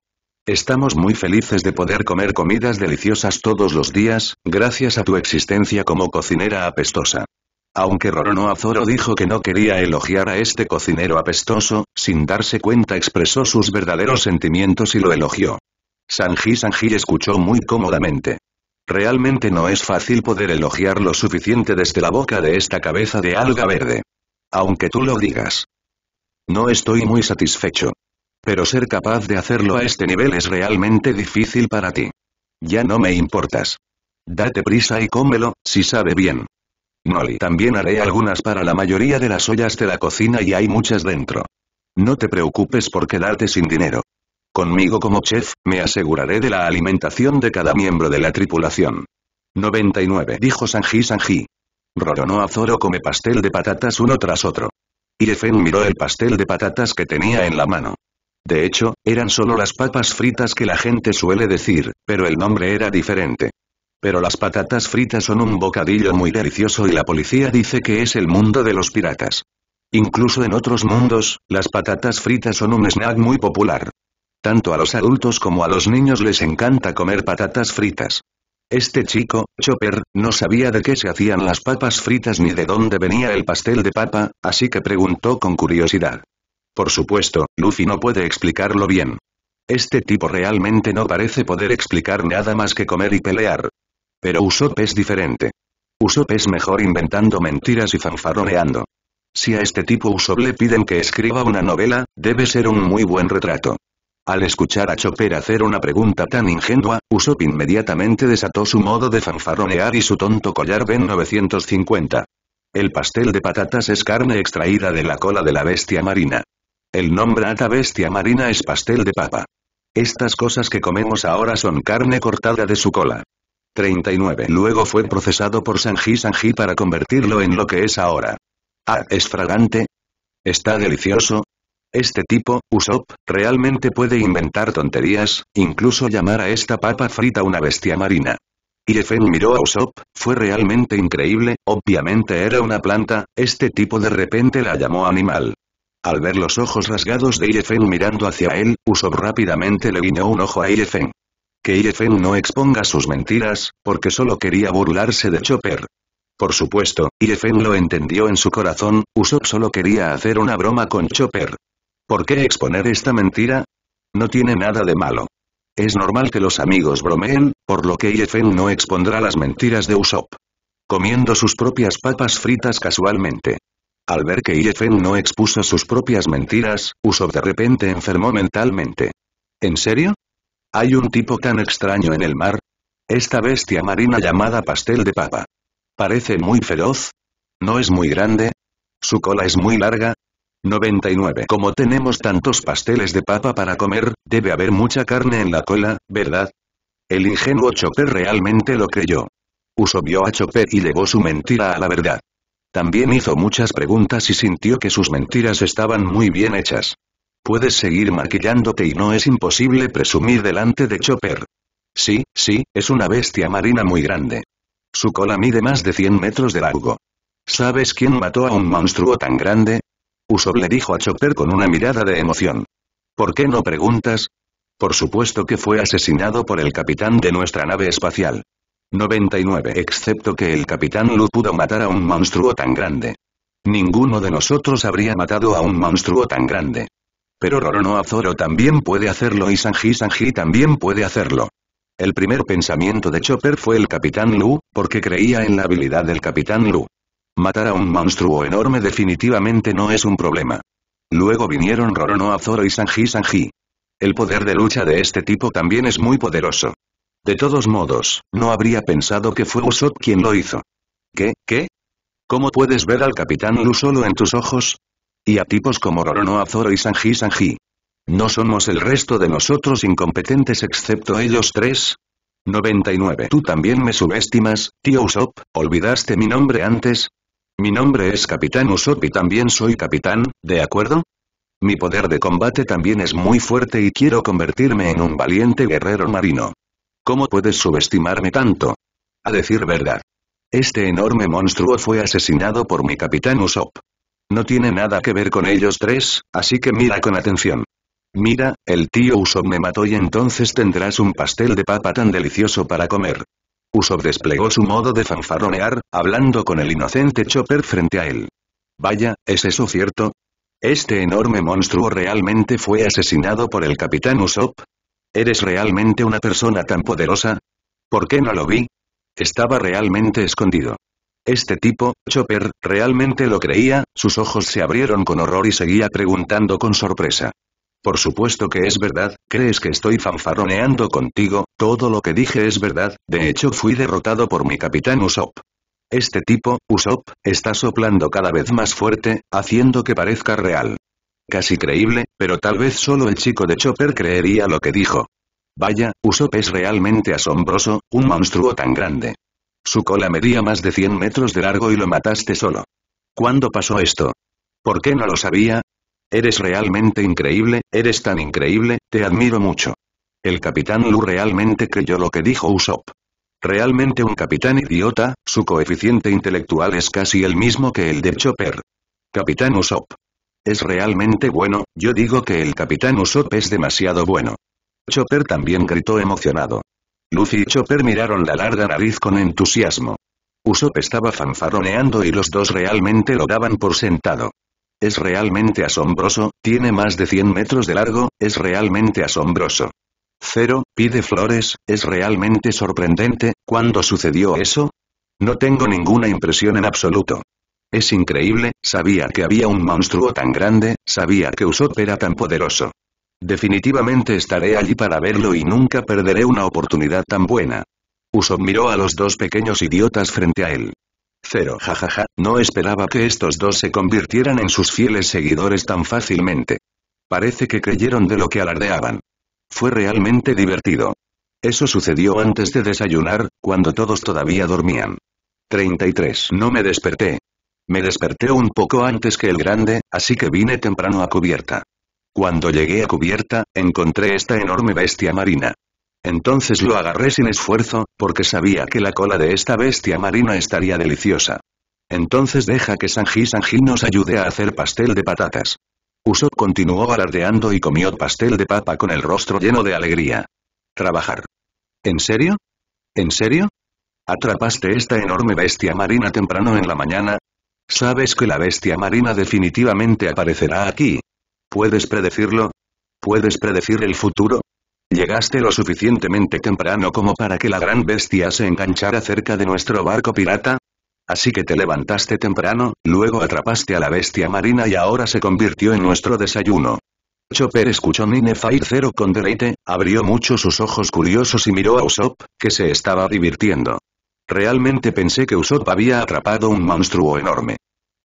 Estamos muy felices de poder comer comidas deliciosas todos los días, gracias a tu existencia como cocinera apestosa. Aunque Roronoa Zoro dijo que no quería elogiar a este cocinero apestoso, sin darse cuenta expresó sus verdaderos sentimientos y lo elogió. Sanji Sanji escuchó muy cómodamente. Realmente no es fácil poder elogiar lo suficiente desde la boca de esta cabeza de alga verde. Aunque tú lo digas. No estoy muy satisfecho. Pero ser capaz de hacerlo a este nivel es realmente difícil para ti. Ya no me importas. Date prisa y cómelo, si sabe bien. «Noli, También haré algunas para la mayoría de las ollas de la cocina y hay muchas dentro. No te preocupes por quedarte sin dinero. Conmigo como chef, me aseguraré de la alimentación de cada miembro de la tripulación. 99. Dijo Sanji Sanji. a Zoro come pastel de patatas uno tras otro. Irefen miró el pastel de patatas que tenía en la mano. De hecho, eran solo las papas fritas que la gente suele decir, pero el nombre era diferente. Pero las patatas fritas son un bocadillo muy delicioso y la policía dice que es el mundo de los piratas. Incluso en otros mundos, las patatas fritas son un snack muy popular. Tanto a los adultos como a los niños les encanta comer patatas fritas. Este chico, Chopper, no sabía de qué se hacían las papas fritas ni de dónde venía el pastel de papa, así que preguntó con curiosidad. Por supuesto, Luffy no puede explicarlo bien. Este tipo realmente no parece poder explicar nada más que comer y pelear. Pero Usopp es diferente. Usopp es mejor inventando mentiras y fanfarroneando. Si a este tipo Usopp le piden que escriba una novela, debe ser un muy buen retrato. Al escuchar a Chopper hacer una pregunta tan ingenua, Usopp inmediatamente desató su modo de fanfarronear y su tonto collar Ben 950. El pastel de patatas es carne extraída de la cola de la bestia marina. El nombre ata bestia marina es pastel de papa. Estas cosas que comemos ahora son carne cortada de su cola. 39. Luego fue procesado por Sanji Sanji para convertirlo en lo que es ahora. Ah, es fragante. Está delicioso. Este tipo, Usopp, realmente puede inventar tonterías, incluso llamar a esta papa frita una bestia marina. Irefen miró a Usopp, fue realmente increíble, obviamente era una planta, este tipo de repente la llamó animal. Al ver los ojos rasgados de Irefen mirando hacia él, Usopp rápidamente le guiñó un ojo a Irefen que Yefen no exponga sus mentiras, porque solo quería burlarse de Chopper. Por supuesto, Yefen lo entendió en su corazón, Usopp solo quería hacer una broma con Chopper. ¿Por qué exponer esta mentira? No tiene nada de malo. Es normal que los amigos bromeen, por lo que Yefen no expondrá las mentiras de Usopp. Comiendo sus propias papas fritas casualmente. Al ver que Yefen no expuso sus propias mentiras, Usopp de repente enfermó mentalmente. ¿En serio? Hay un tipo tan extraño en el mar. Esta bestia marina llamada pastel de papa. Parece muy feroz. No es muy grande. Su cola es muy larga. 99. Como tenemos tantos pasteles de papa para comer, debe haber mucha carne en la cola, ¿verdad? El ingenuo Chopper realmente lo creyó. Uso vio a Chopper y llevó su mentira a la verdad. También hizo muchas preguntas y sintió que sus mentiras estaban muy bien hechas. Puedes seguir maquillándote y no es imposible presumir delante de Chopper. Sí, sí, es una bestia marina muy grande. Su cola mide más de 100 metros de largo. ¿Sabes quién mató a un monstruo tan grande? Usopp le dijo a Chopper con una mirada de emoción. ¿Por qué no preguntas? Por supuesto que fue asesinado por el capitán de nuestra nave espacial. 99 Excepto que el capitán Lu pudo matar a un monstruo tan grande. Ninguno de nosotros habría matado a un monstruo tan grande. Pero Roronoa Zoro también puede hacerlo y Sanji Sanji también puede hacerlo. El primer pensamiento de Chopper fue el Capitán Lu, porque creía en la habilidad del Capitán Lu. Matar a un monstruo enorme definitivamente no es un problema. Luego vinieron Roronoa Zoro y Sanji Sanji. El poder de lucha de este tipo también es muy poderoso. De todos modos, no habría pensado que fue Usopp quien lo hizo. ¿Qué, qué? ¿Cómo puedes ver al Capitán Lu solo en tus ojos? Y a tipos como Rorono Azoro y Sanji Sanji. ¿No somos el resto de nosotros incompetentes excepto ellos tres? 99. ¿Tú también me subestimas, tío Usopp? ¿Olvidaste mi nombre antes? Mi nombre es Capitán Usopp y también soy capitán, ¿de acuerdo? Mi poder de combate también es muy fuerte y quiero convertirme en un valiente guerrero marino. ¿Cómo puedes subestimarme tanto? A decir verdad. Este enorme monstruo fue asesinado por mi capitán Usopp. No tiene nada que ver con ellos tres, así que mira con atención. Mira, el tío Usopp me mató y entonces tendrás un pastel de papa tan delicioso para comer. Usopp desplegó su modo de fanfarronear, hablando con el inocente Chopper frente a él. Vaya, ¿es eso cierto? ¿Este enorme monstruo realmente fue asesinado por el Capitán Usopp? ¿Eres realmente una persona tan poderosa? ¿Por qué no lo vi? Estaba realmente escondido. Este tipo, Chopper, realmente lo creía, sus ojos se abrieron con horror y seguía preguntando con sorpresa. Por supuesto que es verdad, crees que estoy fanfarroneando contigo, todo lo que dije es verdad, de hecho fui derrotado por mi capitán Usopp. Este tipo, Usopp, está soplando cada vez más fuerte, haciendo que parezca real. Casi creíble, pero tal vez solo el chico de Chopper creería lo que dijo. Vaya, Usopp es realmente asombroso, un monstruo tan grande. Su cola medía más de 100 metros de largo y lo mataste solo. ¿Cuándo pasó esto? ¿Por qué no lo sabía? Eres realmente increíble, eres tan increíble, te admiro mucho. El capitán Lu realmente creyó lo que dijo Usopp. Realmente un capitán idiota, su coeficiente intelectual es casi el mismo que el de Chopper. Capitán Usopp. Es realmente bueno, yo digo que el capitán Usopp es demasiado bueno. Chopper también gritó emocionado. Lucy y Chopper miraron la larga nariz con entusiasmo. Usopp estaba fanfaroneando y los dos realmente lo daban por sentado. Es realmente asombroso, tiene más de 100 metros de largo, es realmente asombroso. Cero, pide flores, es realmente sorprendente, ¿cuándo sucedió eso? No tengo ninguna impresión en absoluto. Es increíble, sabía que había un monstruo tan grande, sabía que Usopp era tan poderoso. Definitivamente estaré allí para verlo y nunca perderé una oportunidad tan buena. Uso miró a los dos pequeños idiotas frente a él. Cero jajaja, no esperaba que estos dos se convirtieran en sus fieles seguidores tan fácilmente. Parece que creyeron de lo que alardeaban. Fue realmente divertido. Eso sucedió antes de desayunar, cuando todos todavía dormían. 33. No me desperté. Me desperté un poco antes que el grande, así que vine temprano a cubierta. Cuando llegué a cubierta, encontré esta enorme bestia marina. Entonces lo agarré sin esfuerzo, porque sabía que la cola de esta bestia marina estaría deliciosa. Entonces deja que Sanji Sanji nos ayude a hacer pastel de patatas. Uso continuó alardeando y comió pastel de papa con el rostro lleno de alegría. Trabajar. ¿En serio? ¿En serio? ¿Atrapaste esta enorme bestia marina temprano en la mañana? Sabes que la bestia marina definitivamente aparecerá aquí, ¿Puedes predecirlo? ¿Puedes predecir el futuro? Llegaste lo suficientemente temprano como para que la gran bestia se enganchara cerca de nuestro barco pirata. Así que te levantaste temprano, luego atrapaste a la bestia marina y ahora se convirtió en nuestro desayuno. Chopper escuchó Ninefire Zero con deleite, abrió mucho sus ojos curiosos y miró a Usopp, que se estaba divirtiendo. Realmente pensé que Usopp había atrapado un monstruo enorme.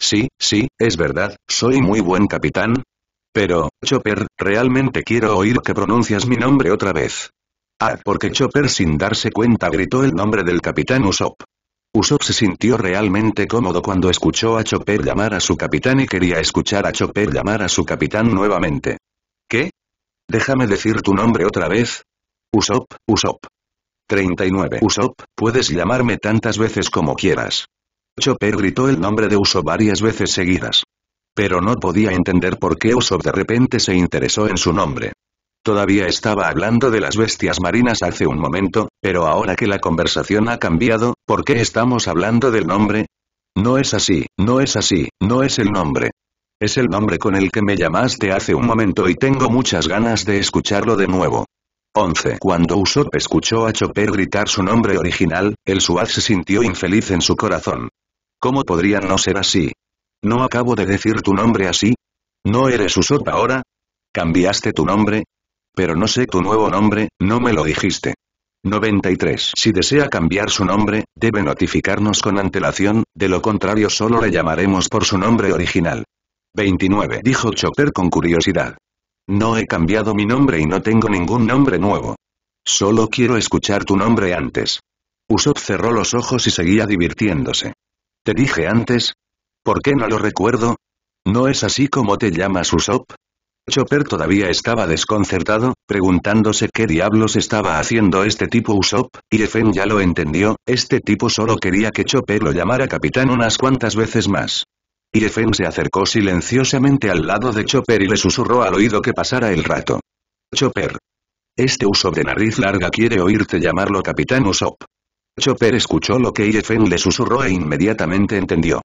Sí, sí, es verdad, soy muy buen capitán, pero, Chopper, realmente quiero oír que pronuncias mi nombre otra vez. Ah, porque Chopper sin darse cuenta gritó el nombre del capitán Usopp. Usopp se sintió realmente cómodo cuando escuchó a Chopper llamar a su capitán y quería escuchar a Chopper llamar a su capitán nuevamente. ¿Qué? Déjame decir tu nombre otra vez. Usopp, Usopp. 39. Usopp, puedes llamarme tantas veces como quieras. Chopper gritó el nombre de Usopp varias veces seguidas. Pero no podía entender por qué Usopp de repente se interesó en su nombre. Todavía estaba hablando de las bestias marinas hace un momento, pero ahora que la conversación ha cambiado, ¿por qué estamos hablando del nombre? No es así, no es así, no es el nombre. Es el nombre con el que me llamaste hace un momento y tengo muchas ganas de escucharlo de nuevo. 11. Cuando Usopp escuchó a Chopper gritar su nombre original, el Suaz se sintió infeliz en su corazón. ¿Cómo podría no ser así? ¿No acabo de decir tu nombre así? ¿No eres Usopp ahora? ¿Cambiaste tu nombre? Pero no sé tu nuevo nombre, no me lo dijiste. 93. Si desea cambiar su nombre, debe notificarnos con antelación, de lo contrario solo le llamaremos por su nombre original. 29. Dijo Chopper con curiosidad. No he cambiado mi nombre y no tengo ningún nombre nuevo. Solo quiero escuchar tu nombre antes. Usopp cerró los ojos y seguía divirtiéndose. Te dije antes, ¿Por qué no lo recuerdo? ¿No es así como te llamas Usopp? Chopper todavía estaba desconcertado, preguntándose qué diablos estaba haciendo este tipo Usopp, y ya lo entendió, este tipo solo quería que Chopper lo llamara capitán unas cuantas veces más. Irefen se acercó silenciosamente al lado de Chopper y le susurró al oído que pasara el rato. Chopper. Este Usopp de nariz larga quiere oírte llamarlo Capitán Usopp. Chopper escuchó lo que Yefen le susurró e inmediatamente entendió.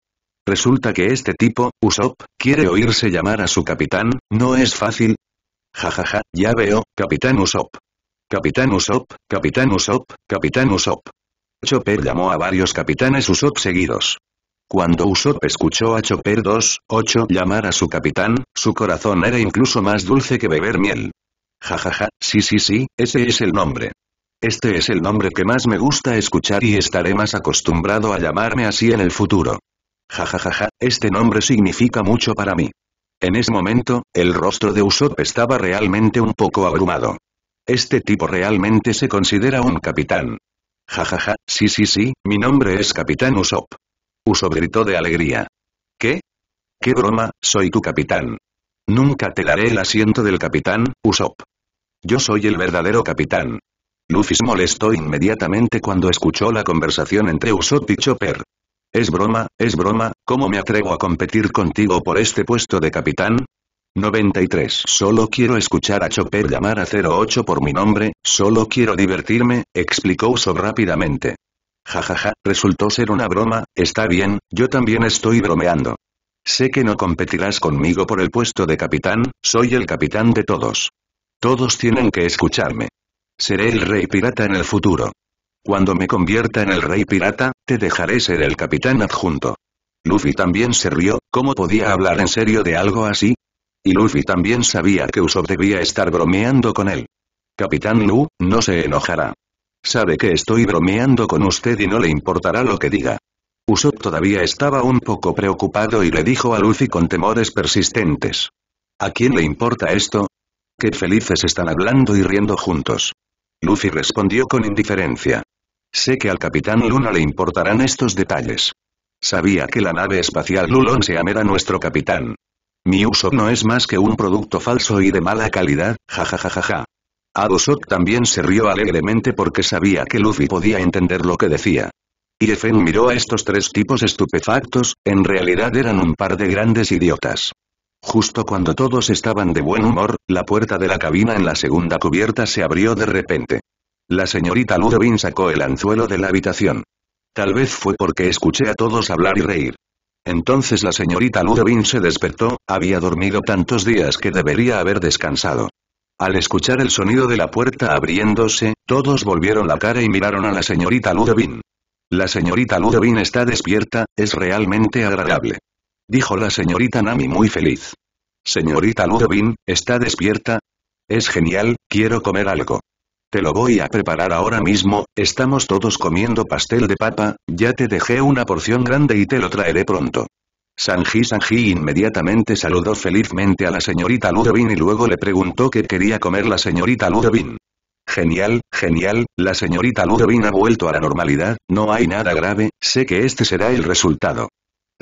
Resulta que este tipo, Usopp, quiere oírse llamar a su capitán, ¿no es fácil? Jajaja, ja, ja, ya veo, capitán Usopp. Capitán Usopp, capitán Usopp, capitán Usopp. Chopper llamó a varios capitanes Usopp seguidos. Cuando Usopp escuchó a Chopper 2, 8 llamar a su capitán, su corazón era incluso más dulce que beber miel. Jajaja, ja, ja, sí sí sí, ese es el nombre. Este es el nombre que más me gusta escuchar y estaré más acostumbrado a llamarme así en el futuro. Jajajaja, este nombre significa mucho para mí. En ese momento, el rostro de Usopp estaba realmente un poco abrumado. Este tipo realmente se considera un capitán. Jajaja, sí sí sí, mi nombre es Capitán Usopp. Usopp gritó de alegría. ¿Qué? ¿Qué broma, soy tu capitán? Nunca te daré el asiento del capitán, Usopp. Yo soy el verdadero capitán. Luffy se molestó inmediatamente cuando escuchó la conversación entre Usopp y Chopper. Es broma, es broma, ¿cómo me atrevo a competir contigo por este puesto de capitán? 93. Solo quiero escuchar a Chopper llamar a 08 por mi nombre, solo quiero divertirme, explicó Uso rápidamente. Jajaja, ja, ja, resultó ser una broma, está bien, yo también estoy bromeando. Sé que no competirás conmigo por el puesto de capitán, soy el capitán de todos. Todos tienen que escucharme. Seré el rey pirata en el futuro. Cuando me convierta en el rey pirata, te dejaré ser el capitán adjunto. Luffy también se rió, ¿cómo podía hablar en serio de algo así? Y Luffy también sabía que Usopp debía estar bromeando con él. Capitán Lu, no se enojará. Sabe que estoy bromeando con usted y no le importará lo que diga. Usopp todavía estaba un poco preocupado y le dijo a Luffy con temores persistentes. ¿A quién le importa esto? Qué felices están hablando y riendo juntos. Luffy respondió con indiferencia. Sé que al Capitán Luna le importarán estos detalles. Sabía que la nave espacial Lulon se amera nuestro capitán. Mi uso no es más que un producto falso y de mala calidad, jajajajaja. Adosok también se rió alegremente porque sabía que Luffy podía entender lo que decía. Y Efen miró a estos tres tipos estupefactos, en realidad eran un par de grandes idiotas. Justo cuando todos estaban de buen humor, la puerta de la cabina en la segunda cubierta se abrió de repente. La señorita Ludovin sacó el anzuelo de la habitación. Tal vez fue porque escuché a todos hablar y reír. Entonces la señorita Ludovin se despertó, había dormido tantos días que debería haber descansado. Al escuchar el sonido de la puerta abriéndose, todos volvieron la cara y miraron a la señorita Ludovin. La señorita Ludovin está despierta, es realmente agradable. Dijo la señorita Nami muy feliz. Señorita Ludovin, ¿está despierta? Es genial, quiero comer algo. Te lo voy a preparar ahora mismo, estamos todos comiendo pastel de papa, ya te dejé una porción grande y te lo traeré pronto. Sanji Sanji inmediatamente saludó felizmente a la señorita Ludovin y luego le preguntó qué quería comer la señorita Ludovin. Genial, genial, la señorita Ludovin ha vuelto a la normalidad, no hay nada grave, sé que este será el resultado.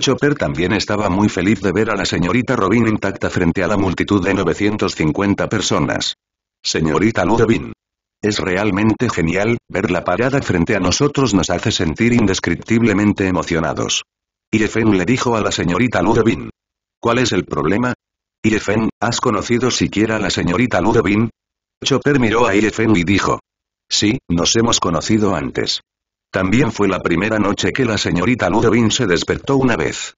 Chopper también estaba muy feliz de ver a la señorita Robin intacta frente a la multitud de 950 personas. Señorita Ludovin, es realmente genial, ver la parada frente a nosotros nos hace sentir indescriptiblemente emocionados. Irefen le dijo a la señorita Ludovin. ¿Cuál es el problema? Irefen, ¿has conocido siquiera a la señorita Ludovin? Chopper miró a Irefen y dijo. Sí, nos hemos conocido antes. También fue la primera noche que la señorita Ludovin se despertó una vez.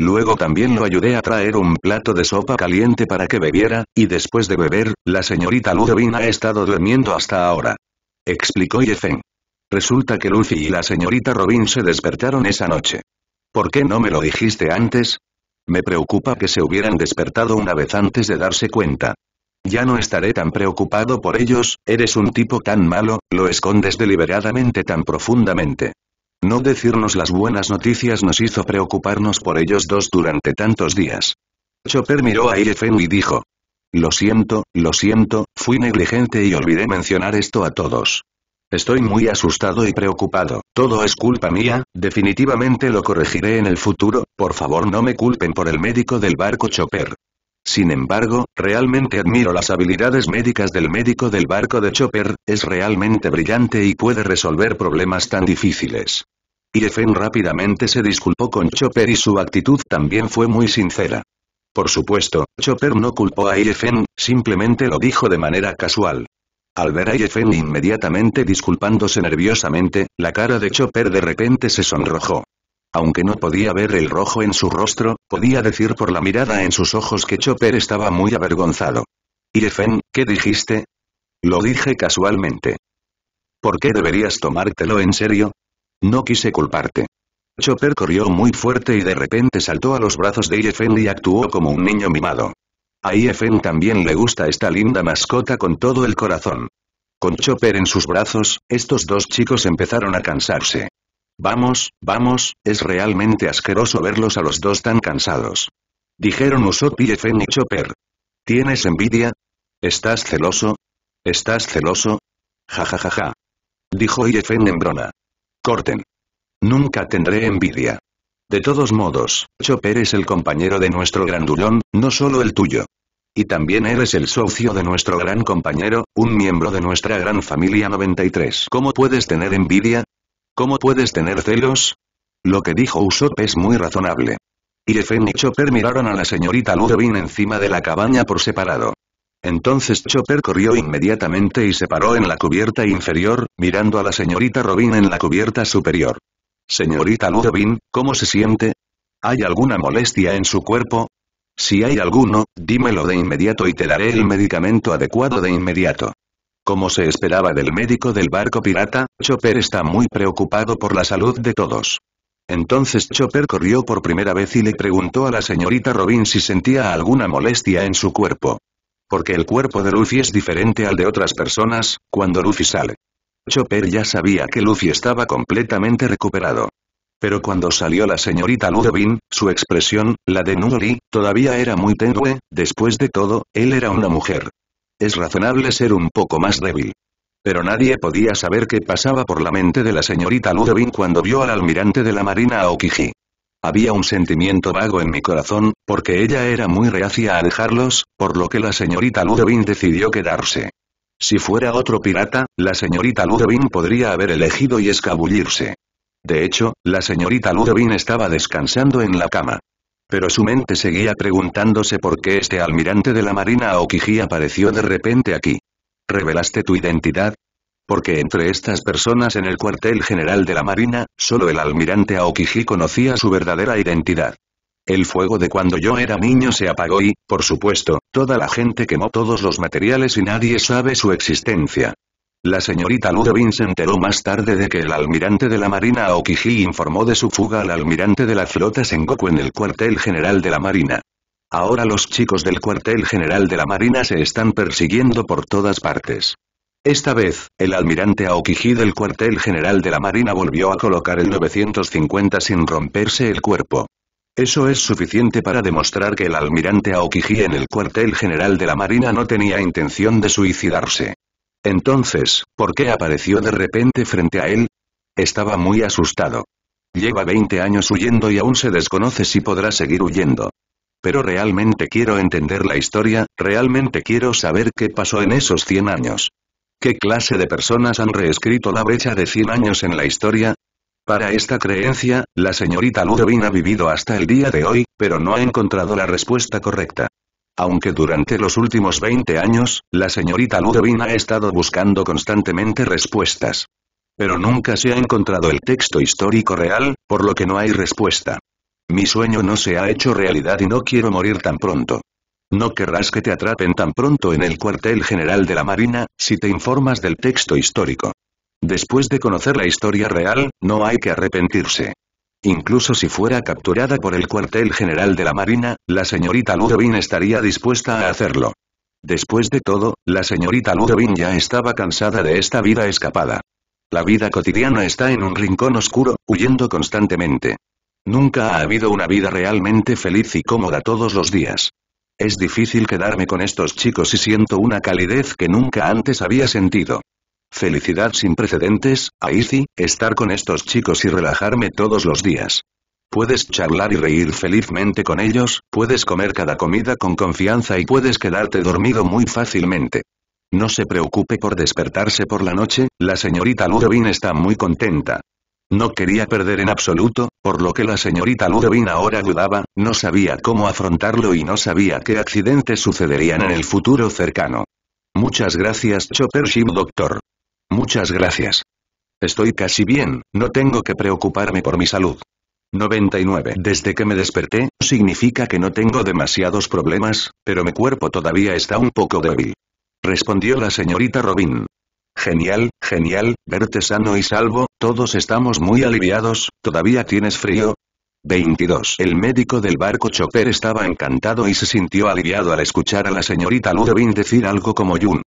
Luego también lo ayudé a traer un plato de sopa caliente para que bebiera, y después de beber, la señorita Ludovina ha estado durmiendo hasta ahora. Explicó Yefen. Resulta que Lucy y la señorita Robin se despertaron esa noche. ¿Por qué no me lo dijiste antes? Me preocupa que se hubieran despertado una vez antes de darse cuenta. Ya no estaré tan preocupado por ellos, eres un tipo tan malo, lo escondes deliberadamente tan profundamente. No decirnos las buenas noticias nos hizo preocuparnos por ellos dos durante tantos días. Chopper miró a IFM y dijo. Lo siento, lo siento, fui negligente y olvidé mencionar esto a todos. Estoy muy asustado y preocupado, todo es culpa mía, definitivamente lo corregiré en el futuro, por favor no me culpen por el médico del barco Chopper. Sin embargo, realmente admiro las habilidades médicas del médico del barco de Chopper, es realmente brillante y puede resolver problemas tan difíciles. Yefen rápidamente se disculpó con Chopper y su actitud también fue muy sincera. Por supuesto, Chopper no culpó a Yefen, simplemente lo dijo de manera casual. Al ver a Yefen inmediatamente disculpándose nerviosamente, la cara de Chopper de repente se sonrojó. Aunque no podía ver el rojo en su rostro, podía decir por la mirada en sus ojos que Chopper estaba muy avergonzado. «¿Yefen, ¿qué dijiste? Lo dije casualmente. ¿Por qué deberías tomártelo en serio? No quise culparte. Chopper corrió muy fuerte y de repente saltó a los brazos de Yefen y actuó como un niño mimado. A Yefen también le gusta esta linda mascota con todo el corazón. Con Chopper en sus brazos, estos dos chicos empezaron a cansarse. Vamos, vamos, es realmente asqueroso verlos a los dos tan cansados. Dijeron Usopp y y Chopper. ¿Tienes envidia? ¿Estás celoso? ¿Estás celoso? Ja ja ja ja. Dijo Yefen en brona. Corten. Nunca tendré envidia. De todos modos, Chopper es el compañero de nuestro grandulón, no solo el tuyo. Y también eres el socio de nuestro gran compañero, un miembro de nuestra gran familia 93. ¿Cómo puedes tener envidia? ¿Cómo puedes tener celos? Lo que dijo Usopp es muy razonable. Irefén y Chopper miraron a la señorita Ludovin encima de la cabaña por separado. Entonces Chopper corrió inmediatamente y se paró en la cubierta inferior, mirando a la señorita Robin en la cubierta superior. Señorita Ludovin, ¿cómo se siente? ¿Hay alguna molestia en su cuerpo? Si hay alguno, dímelo de inmediato y te daré el medicamento adecuado de inmediato. Como se esperaba del médico del barco pirata, Chopper está muy preocupado por la salud de todos. Entonces Chopper corrió por primera vez y le preguntó a la señorita Robin si sentía alguna molestia en su cuerpo. Porque el cuerpo de Luffy es diferente al de otras personas, cuando Luffy sale. Chopper ya sabía que Luffy estaba completamente recuperado. Pero cuando salió la señorita Ludovin, su expresión, la de Nudoli, todavía era muy tenue, después de todo, él era una mujer es razonable ser un poco más débil. Pero nadie podía saber qué pasaba por la mente de la señorita Ludovin cuando vio al almirante de la marina Aokiji. Había un sentimiento vago en mi corazón, porque ella era muy reacia a dejarlos, por lo que la señorita Ludovin decidió quedarse. Si fuera otro pirata, la señorita Ludovin podría haber elegido y escabullirse. De hecho, la señorita Ludovin estaba descansando en la cama. Pero su mente seguía preguntándose por qué este almirante de la marina Aokiji apareció de repente aquí. ¿Revelaste tu identidad? Porque entre estas personas en el cuartel general de la marina, solo el almirante Aokiji conocía su verdadera identidad. El fuego de cuando yo era niño se apagó y, por supuesto, toda la gente quemó todos los materiales y nadie sabe su existencia. La señorita Ludovin se enteró más tarde de que el almirante de la Marina Aokiji informó de su fuga al almirante de la flota Sengoku en el cuartel general de la Marina. Ahora los chicos del cuartel general de la Marina se están persiguiendo por todas partes. Esta vez, el almirante Aokiji del cuartel general de la Marina volvió a colocar el 950 sin romperse el cuerpo. Eso es suficiente para demostrar que el almirante Aokiji en el cuartel general de la Marina no tenía intención de suicidarse. Entonces, ¿por qué apareció de repente frente a él? Estaba muy asustado. Lleva 20 años huyendo y aún se desconoce si podrá seguir huyendo. Pero realmente quiero entender la historia, realmente quiero saber qué pasó en esos 100 años. ¿Qué clase de personas han reescrito la brecha de 100 años en la historia? Para esta creencia, la señorita Ludovina ha vivido hasta el día de hoy, pero no ha encontrado la respuesta correcta. Aunque durante los últimos 20 años, la señorita Ludovina ha estado buscando constantemente respuestas. Pero nunca se ha encontrado el texto histórico real, por lo que no hay respuesta. Mi sueño no se ha hecho realidad y no quiero morir tan pronto. No querrás que te atrapen tan pronto en el cuartel general de la Marina, si te informas del texto histórico. Después de conocer la historia real, no hay que arrepentirse. Incluso si fuera capturada por el cuartel general de la Marina, la señorita Ludovin estaría dispuesta a hacerlo. Después de todo, la señorita Ludovin ya estaba cansada de esta vida escapada. La vida cotidiana está en un rincón oscuro, huyendo constantemente. Nunca ha habido una vida realmente feliz y cómoda todos los días. Es difícil quedarme con estos chicos y siento una calidez que nunca antes había sentido felicidad sin precedentes, sí, estar con estos chicos y relajarme todos los días. Puedes charlar y reír felizmente con ellos, puedes comer cada comida con confianza y puedes quedarte dormido muy fácilmente. No se preocupe por despertarse por la noche, la señorita Ludovin está muy contenta. No quería perder en absoluto, por lo que la señorita Ludovin ahora dudaba, no sabía cómo afrontarlo y no sabía qué accidentes sucederían en el futuro cercano. Muchas gracias Chopper Choppership Doctor. Muchas gracias. Estoy casi bien, no tengo que preocuparme por mi salud. 99. Desde que me desperté, significa que no tengo demasiados problemas, pero mi cuerpo todavía está un poco débil. Respondió la señorita Robin. Genial, genial, verte sano y salvo, todos estamos muy aliviados, ¿todavía tienes frío? 22. El médico del barco Chopper estaba encantado y se sintió aliviado al escuchar a la señorita Ludovin decir algo como Jun.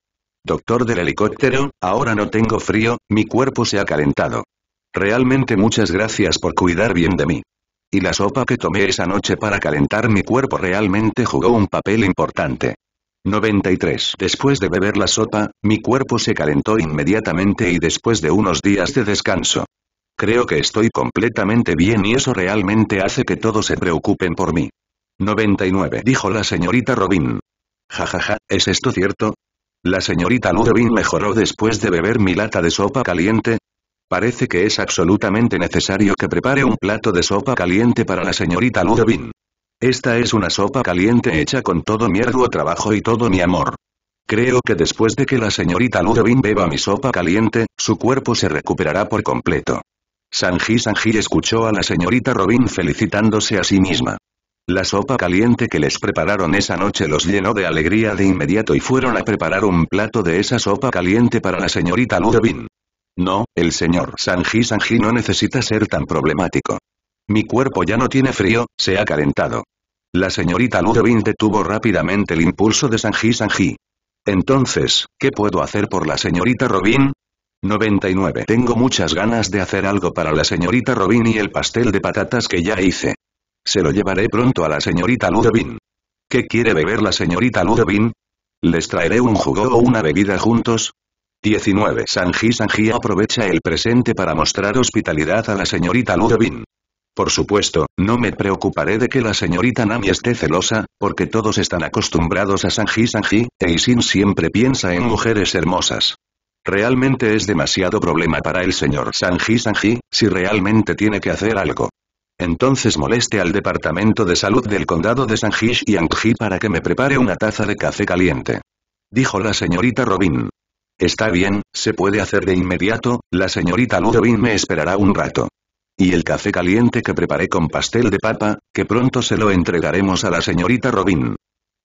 Doctor del helicóptero, ahora no tengo frío, mi cuerpo se ha calentado. Realmente muchas gracias por cuidar bien de mí. Y la sopa que tomé esa noche para calentar mi cuerpo realmente jugó un papel importante. 93. Después de beber la sopa, mi cuerpo se calentó inmediatamente y después de unos días de descanso. Creo que estoy completamente bien y eso realmente hace que todos se preocupen por mí. 99. Dijo la señorita Robin. Ja ja, ja, ¿es esto cierto? La señorita Ludovin mejoró después de beber mi lata de sopa caliente. Parece que es absolutamente necesario que prepare un plato de sopa caliente para la señorita Ludovin. Esta es una sopa caliente hecha con todo mi arduo trabajo y todo mi amor. Creo que después de que la señorita Ludovin beba mi sopa caliente, su cuerpo se recuperará por completo. Sanji Sanji escuchó a la señorita Robin felicitándose a sí misma. La sopa caliente que les prepararon esa noche los llenó de alegría de inmediato y fueron a preparar un plato de esa sopa caliente para la señorita Ludovin. No, el señor Sanji Sanji no necesita ser tan problemático. Mi cuerpo ya no tiene frío, se ha calentado. La señorita Ludovin detuvo rápidamente el impulso de Sanji Sanji. Entonces, ¿qué puedo hacer por la señorita Robin? 99. Tengo muchas ganas de hacer algo para la señorita Robin y el pastel de patatas que ya hice. Se lo llevaré pronto a la señorita Ludovin. ¿Qué quiere beber la señorita Ludovin? ¿Les traeré un jugo o una bebida juntos? 19. Sanji Sanji aprovecha el presente para mostrar hospitalidad a la señorita Ludovin. Por supuesto, no me preocuparé de que la señorita Nami esté celosa, porque todos están acostumbrados a Sanji Sanji, e Isin siempre piensa en mujeres hermosas. Realmente es demasiado problema para el señor Sanji Sanji, si realmente tiene que hacer algo. Entonces moleste al Departamento de Salud del Condado de y Anji para que me prepare una taza de café caliente. Dijo la señorita Robin. Está bien, se puede hacer de inmediato, la señorita Ludovin me esperará un rato. Y el café caliente que preparé con pastel de papa, que pronto se lo entregaremos a la señorita Robin.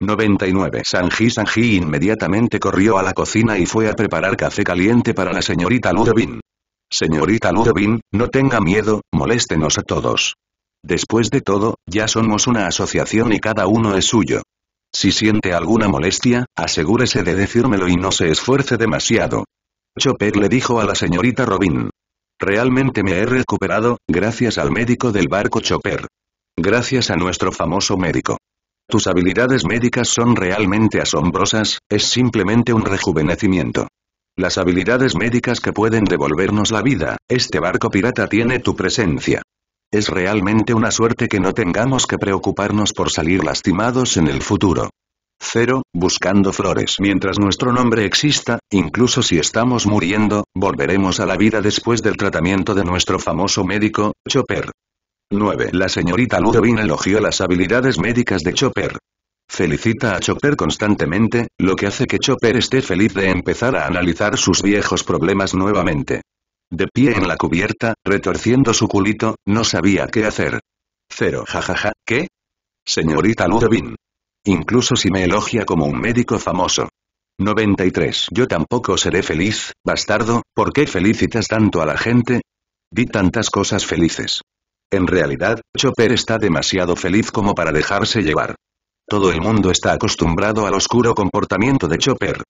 99. Sanji Sanji inmediatamente corrió a la cocina y fue a preparar café caliente para la señorita Ludovin. Señorita Ludovin, no tenga miedo, moléstenos a todos. Después de todo, ya somos una asociación y cada uno es suyo. Si siente alguna molestia, asegúrese de decírmelo y no se esfuerce demasiado. Chopper le dijo a la señorita Robin. Realmente me he recuperado, gracias al médico del barco Chopper. Gracias a nuestro famoso médico. Tus habilidades médicas son realmente asombrosas, es simplemente un rejuvenecimiento. Las habilidades médicas que pueden devolvernos la vida, este barco pirata tiene tu presencia. Es realmente una suerte que no tengamos que preocuparnos por salir lastimados en el futuro. 0. Buscando flores. Mientras nuestro nombre exista, incluso si estamos muriendo, volveremos a la vida después del tratamiento de nuestro famoso médico, Chopper. 9. La señorita Ludovin elogió las habilidades médicas de Chopper. Felicita a Chopper constantemente, lo que hace que Chopper esté feliz de empezar a analizar sus viejos problemas nuevamente. De pie en la cubierta, retorciendo su culito, no sabía qué hacer. Cero jajaja, ¿qué? Señorita Ludovin. Incluso si me elogia como un médico famoso. 93. Yo tampoco seré feliz, bastardo, ¿por qué felicitas tanto a la gente? Di tantas cosas felices. En realidad, Chopper está demasiado feliz como para dejarse llevar. Todo el mundo está acostumbrado al oscuro comportamiento de Chopper.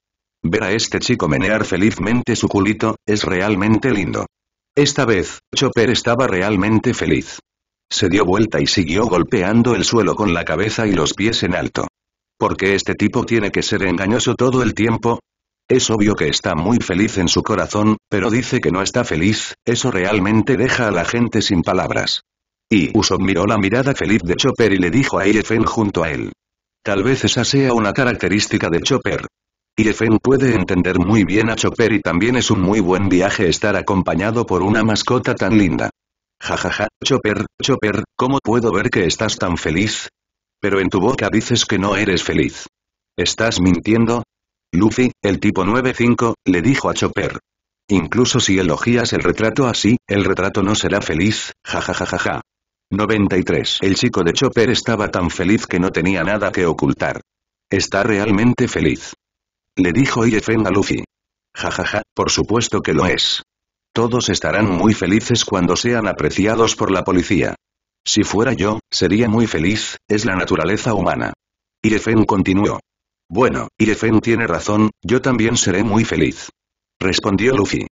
Ver a este chico menear felizmente su culito, es realmente lindo. Esta vez, Chopper estaba realmente feliz. Se dio vuelta y siguió golpeando el suelo con la cabeza y los pies en alto. Porque este tipo tiene que ser engañoso todo el tiempo? Es obvio que está muy feliz en su corazón, pero dice que no está feliz, eso realmente deja a la gente sin palabras. Y Uso miró la mirada feliz de Chopper y le dijo a Eifen junto a él. Tal vez esa sea una característica de Chopper. Y puede entender muy bien a Chopper y también es un muy buen viaje estar acompañado por una mascota tan linda. Jajaja, ja, ja, Chopper, Chopper, ¿cómo puedo ver que estás tan feliz? Pero en tu boca dices que no eres feliz. ¿Estás mintiendo? Luffy, el tipo 9-5, le dijo a Chopper. Incluso si elogías el retrato así, el retrato no será feliz, jajajajaja. Ja, ja, ja. 93. El chico de Chopper estaba tan feliz que no tenía nada que ocultar. Está realmente feliz. Le dijo Iefen a Luffy. Jajaja, ja, ja, por supuesto que lo es. Todos estarán muy felices cuando sean apreciados por la policía. Si fuera yo, sería muy feliz, es la naturaleza humana. Irefen continuó. Bueno, Irefen tiene razón, yo también seré muy feliz. Respondió Luffy.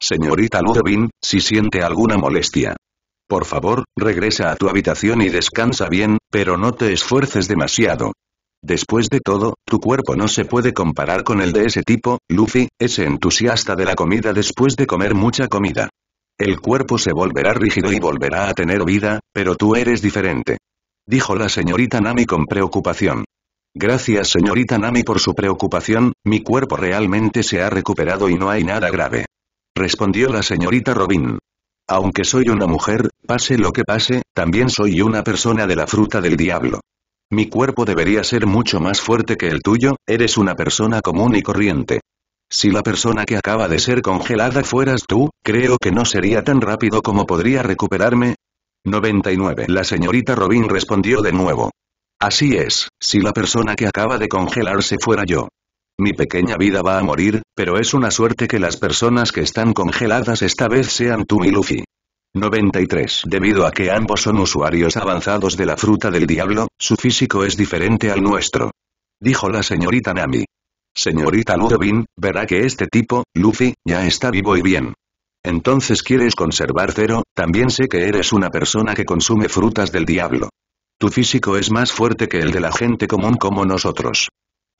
Señorita Ludovin, si siente alguna molestia. Por favor, regresa a tu habitación y descansa bien, pero no te esfuerces demasiado. Después de todo, tu cuerpo no se puede comparar con el de ese tipo, Luffy, ese entusiasta de la comida después de comer mucha comida. El cuerpo se volverá rígido y volverá a tener vida, pero tú eres diferente. Dijo la señorita Nami con preocupación. Gracias señorita Nami por su preocupación, mi cuerpo realmente se ha recuperado y no hay nada grave. Respondió la señorita Robin. Aunque soy una mujer, pase lo que pase, también soy una persona de la fruta del diablo. Mi cuerpo debería ser mucho más fuerte que el tuyo, eres una persona común y corriente. Si la persona que acaba de ser congelada fueras tú, creo que no sería tan rápido como podría recuperarme. 99. La señorita Robin respondió de nuevo. Así es, si la persona que acaba de congelarse fuera yo. Mi pequeña vida va a morir, pero es una suerte que las personas que están congeladas esta vez sean tú y Luffy. 93. Debido a que ambos son usuarios avanzados de la fruta del diablo, su físico es diferente al nuestro. Dijo la señorita Nami. Señorita Ludovin, verá que este tipo, Luffy, ya está vivo y bien. Entonces quieres conservar cero, también sé que eres una persona que consume frutas del diablo. Tu físico es más fuerte que el de la gente común como nosotros.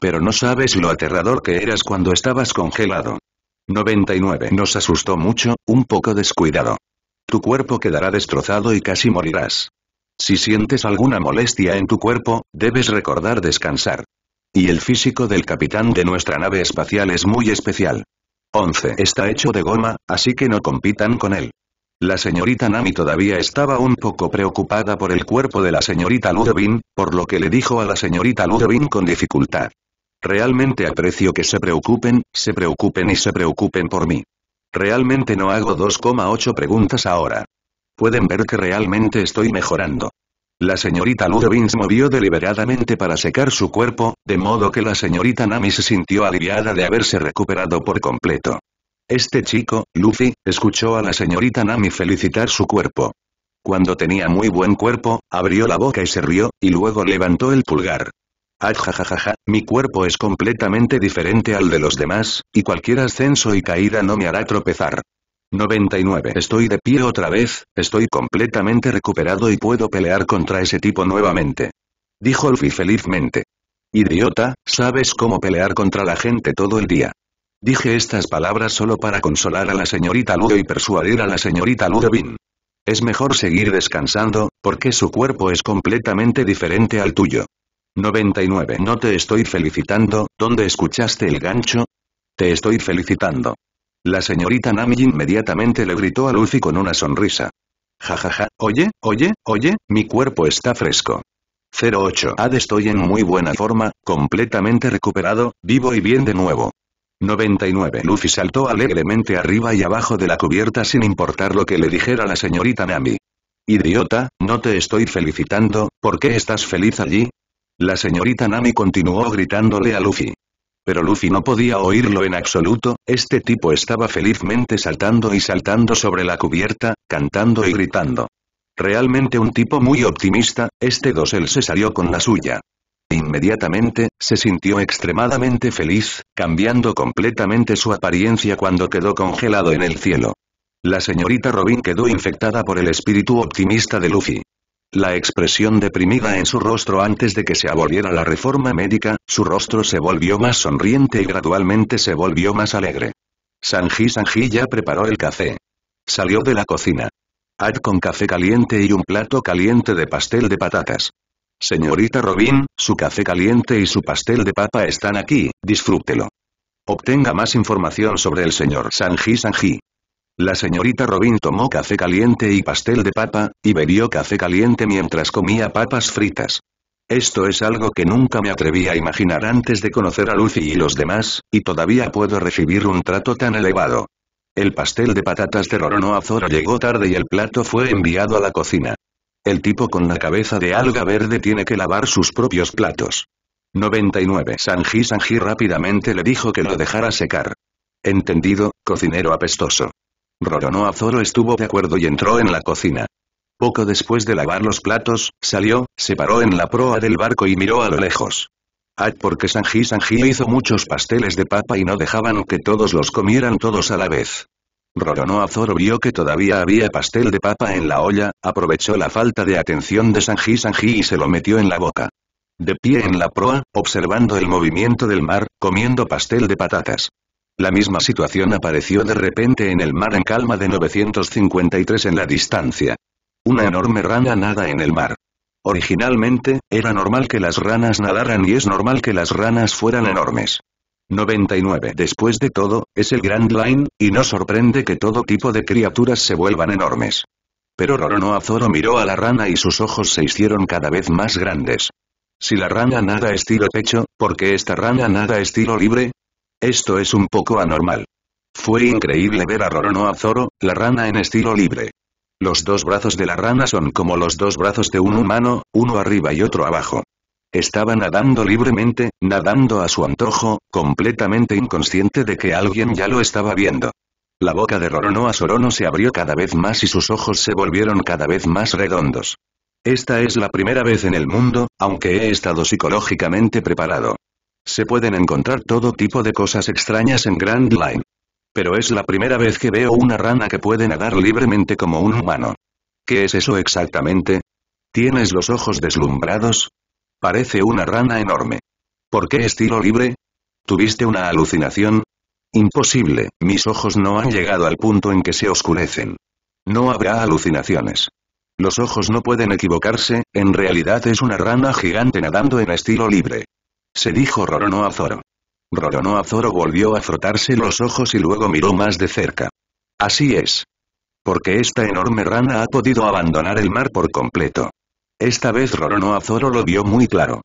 Pero no sabes lo aterrador que eras cuando estabas congelado. 99. Nos asustó mucho, un poco descuidado tu cuerpo quedará destrozado y casi morirás. Si sientes alguna molestia en tu cuerpo, debes recordar descansar. Y el físico del capitán de nuestra nave espacial es muy especial. 11. Está hecho de goma, así que no compitan con él. La señorita Nami todavía estaba un poco preocupada por el cuerpo de la señorita Ludovin, por lo que le dijo a la señorita Ludovin con dificultad. Realmente aprecio que se preocupen, se preocupen y se preocupen por mí. Realmente no hago 2,8 preguntas ahora. Pueden ver que realmente estoy mejorando. La señorita Ludovins movió deliberadamente para secar su cuerpo, de modo que la señorita Nami se sintió aliviada de haberse recuperado por completo. Este chico, Luffy, escuchó a la señorita Nami felicitar su cuerpo. Cuando tenía muy buen cuerpo, abrió la boca y se rió, y luego levantó el pulgar ajajajaja, mi cuerpo es completamente diferente al de los demás, y cualquier ascenso y caída no me hará tropezar. 99. Estoy de pie otra vez, estoy completamente recuperado y puedo pelear contra ese tipo nuevamente. Dijo Luffy felizmente. Idiota, sabes cómo pelear contra la gente todo el día. Dije estas palabras solo para consolar a la señorita Ludo y persuadir a la señorita Ludovin. Es mejor seguir descansando, porque su cuerpo es completamente diferente al tuyo. 99 No te estoy felicitando, ¿dónde escuchaste el gancho? Te estoy felicitando. La señorita Nami inmediatamente le gritó a Luffy con una sonrisa. Jajaja, ja, ja. oye, oye, oye, mi cuerpo está fresco. 08 Ad estoy en muy buena forma, completamente recuperado, vivo y bien de nuevo. 99 Luffy saltó alegremente arriba y abajo de la cubierta sin importar lo que le dijera la señorita Nami. Idiota, no te estoy felicitando, ¿por qué estás feliz allí? La señorita Nami continuó gritándole a Luffy. Pero Luffy no podía oírlo en absoluto, este tipo estaba felizmente saltando y saltando sobre la cubierta, cantando y gritando. Realmente un tipo muy optimista, este dosel se salió con la suya. Inmediatamente, se sintió extremadamente feliz, cambiando completamente su apariencia cuando quedó congelado en el cielo. La señorita Robin quedó infectada por el espíritu optimista de Luffy. La expresión deprimida en su rostro antes de que se aboliera la reforma médica, su rostro se volvió más sonriente y gradualmente se volvió más alegre. Sanji Sanji ya preparó el café. Salió de la cocina. Ad con café caliente y un plato caliente de pastel de patatas. Señorita Robin, su café caliente y su pastel de papa están aquí, disfrútelo. Obtenga más información sobre el señor Sanji Sanji. La señorita Robin tomó café caliente y pastel de papa, y bebió café caliente mientras comía papas fritas. Esto es algo que nunca me atreví a imaginar antes de conocer a Lucy y los demás, y todavía puedo recibir un trato tan elevado. El pastel de patatas de Roronoa Azora llegó tarde y el plato fue enviado a la cocina. El tipo con la cabeza de alga verde tiene que lavar sus propios platos. 99. Sanji Sanji rápidamente le dijo que lo dejara secar. Entendido, cocinero apestoso. Roronoa Zoro estuvo de acuerdo y entró en la cocina. Poco después de lavar los platos, salió, se paró en la proa del barco y miró a lo lejos. Ah, porque Sanji Sanji hizo muchos pasteles de papa y no dejaban que todos los comieran todos a la vez. Roronoa Zoro vio que todavía había pastel de papa en la olla, aprovechó la falta de atención de Sanji Sanji y se lo metió en la boca. De pie en la proa, observando el movimiento del mar, comiendo pastel de patatas. La misma situación apareció de repente en el mar en calma de 953 en la distancia. Una enorme rana nada en el mar. Originalmente, era normal que las ranas nadaran y es normal que las ranas fueran enormes. 99 Después de todo, es el Grand Line, y no sorprende que todo tipo de criaturas se vuelvan enormes. Pero Roronoa Zoro miró a la rana y sus ojos se hicieron cada vez más grandes. Si la rana nada estilo pecho, ¿por qué esta rana nada estilo libre? Esto es un poco anormal. Fue increíble ver a Roronoa Zoro, la rana en estilo libre. Los dos brazos de la rana son como los dos brazos de un humano, uno arriba y otro abajo. Estaba nadando libremente, nadando a su antojo, completamente inconsciente de que alguien ya lo estaba viendo. La boca de Roronoa no se abrió cada vez más y sus ojos se volvieron cada vez más redondos. Esta es la primera vez en el mundo, aunque he estado psicológicamente preparado. Se pueden encontrar todo tipo de cosas extrañas en Grand Line. Pero es la primera vez que veo una rana que puede nadar libremente como un humano. ¿Qué es eso exactamente? ¿Tienes los ojos deslumbrados? Parece una rana enorme. ¿Por qué estilo libre? ¿Tuviste una alucinación? Imposible, mis ojos no han llegado al punto en que se oscurecen. No habrá alucinaciones. Los ojos no pueden equivocarse, en realidad es una rana gigante nadando en estilo libre se dijo Roronoa Zoro. Roronoa Zoro volvió a frotarse los ojos y luego miró más de cerca. Así es. Porque esta enorme rana ha podido abandonar el mar por completo. Esta vez Roronoa Zoro lo vio muy claro.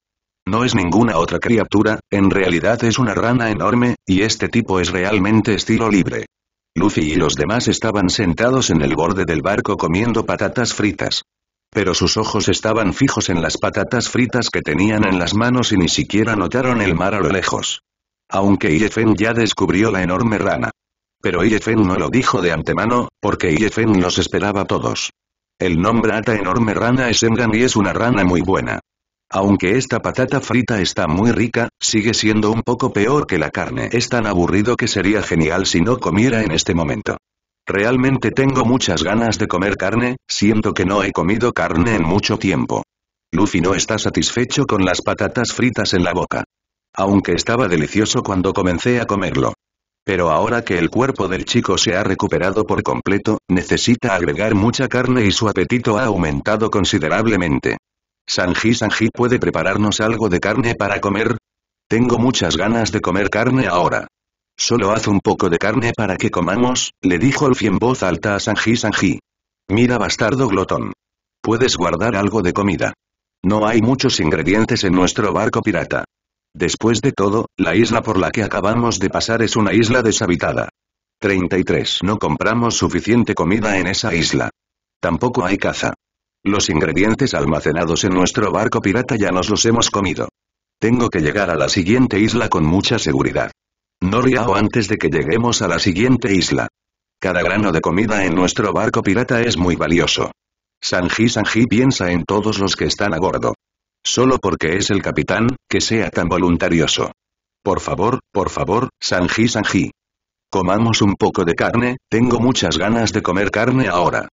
No es ninguna otra criatura, en realidad es una rana enorme, y este tipo es realmente estilo libre. Luffy y los demás estaban sentados en el borde del barco comiendo patatas fritas pero sus ojos estaban fijos en las patatas fritas que tenían en las manos y ni siquiera notaron el mar a lo lejos. Aunque IFN ya descubrió la enorme rana. Pero Iefen no lo dijo de antemano, porque IFN los esperaba a todos. El nombre Ata enorme rana es Engan y es una rana muy buena. Aunque esta patata frita está muy rica, sigue siendo un poco peor que la carne. Es tan aburrido que sería genial si no comiera en este momento. Realmente tengo muchas ganas de comer carne, siento que no he comido carne en mucho tiempo. Luffy no está satisfecho con las patatas fritas en la boca. Aunque estaba delicioso cuando comencé a comerlo. Pero ahora que el cuerpo del chico se ha recuperado por completo, necesita agregar mucha carne y su apetito ha aumentado considerablemente. Sanji Sanji puede prepararnos algo de carne para comer. Tengo muchas ganas de comer carne ahora. Solo haz un poco de carne para que comamos, le dijo al en voz alta a Sanji Sanji. Mira bastardo glotón. Puedes guardar algo de comida. No hay muchos ingredientes en nuestro barco pirata. Después de todo, la isla por la que acabamos de pasar es una isla deshabitada. 33. No compramos suficiente comida en esa isla. Tampoco hay caza. Los ingredientes almacenados en nuestro barco pirata ya nos los hemos comido. Tengo que llegar a la siguiente isla con mucha seguridad. No riao antes de que lleguemos a la siguiente isla. Cada grano de comida en nuestro barco pirata es muy valioso. Sanji Sanji piensa en todos los que están a bordo. Solo porque es el capitán, que sea tan voluntarioso. Por favor, por favor, Sanji Sanji. Comamos un poco de carne, tengo muchas ganas de comer carne ahora.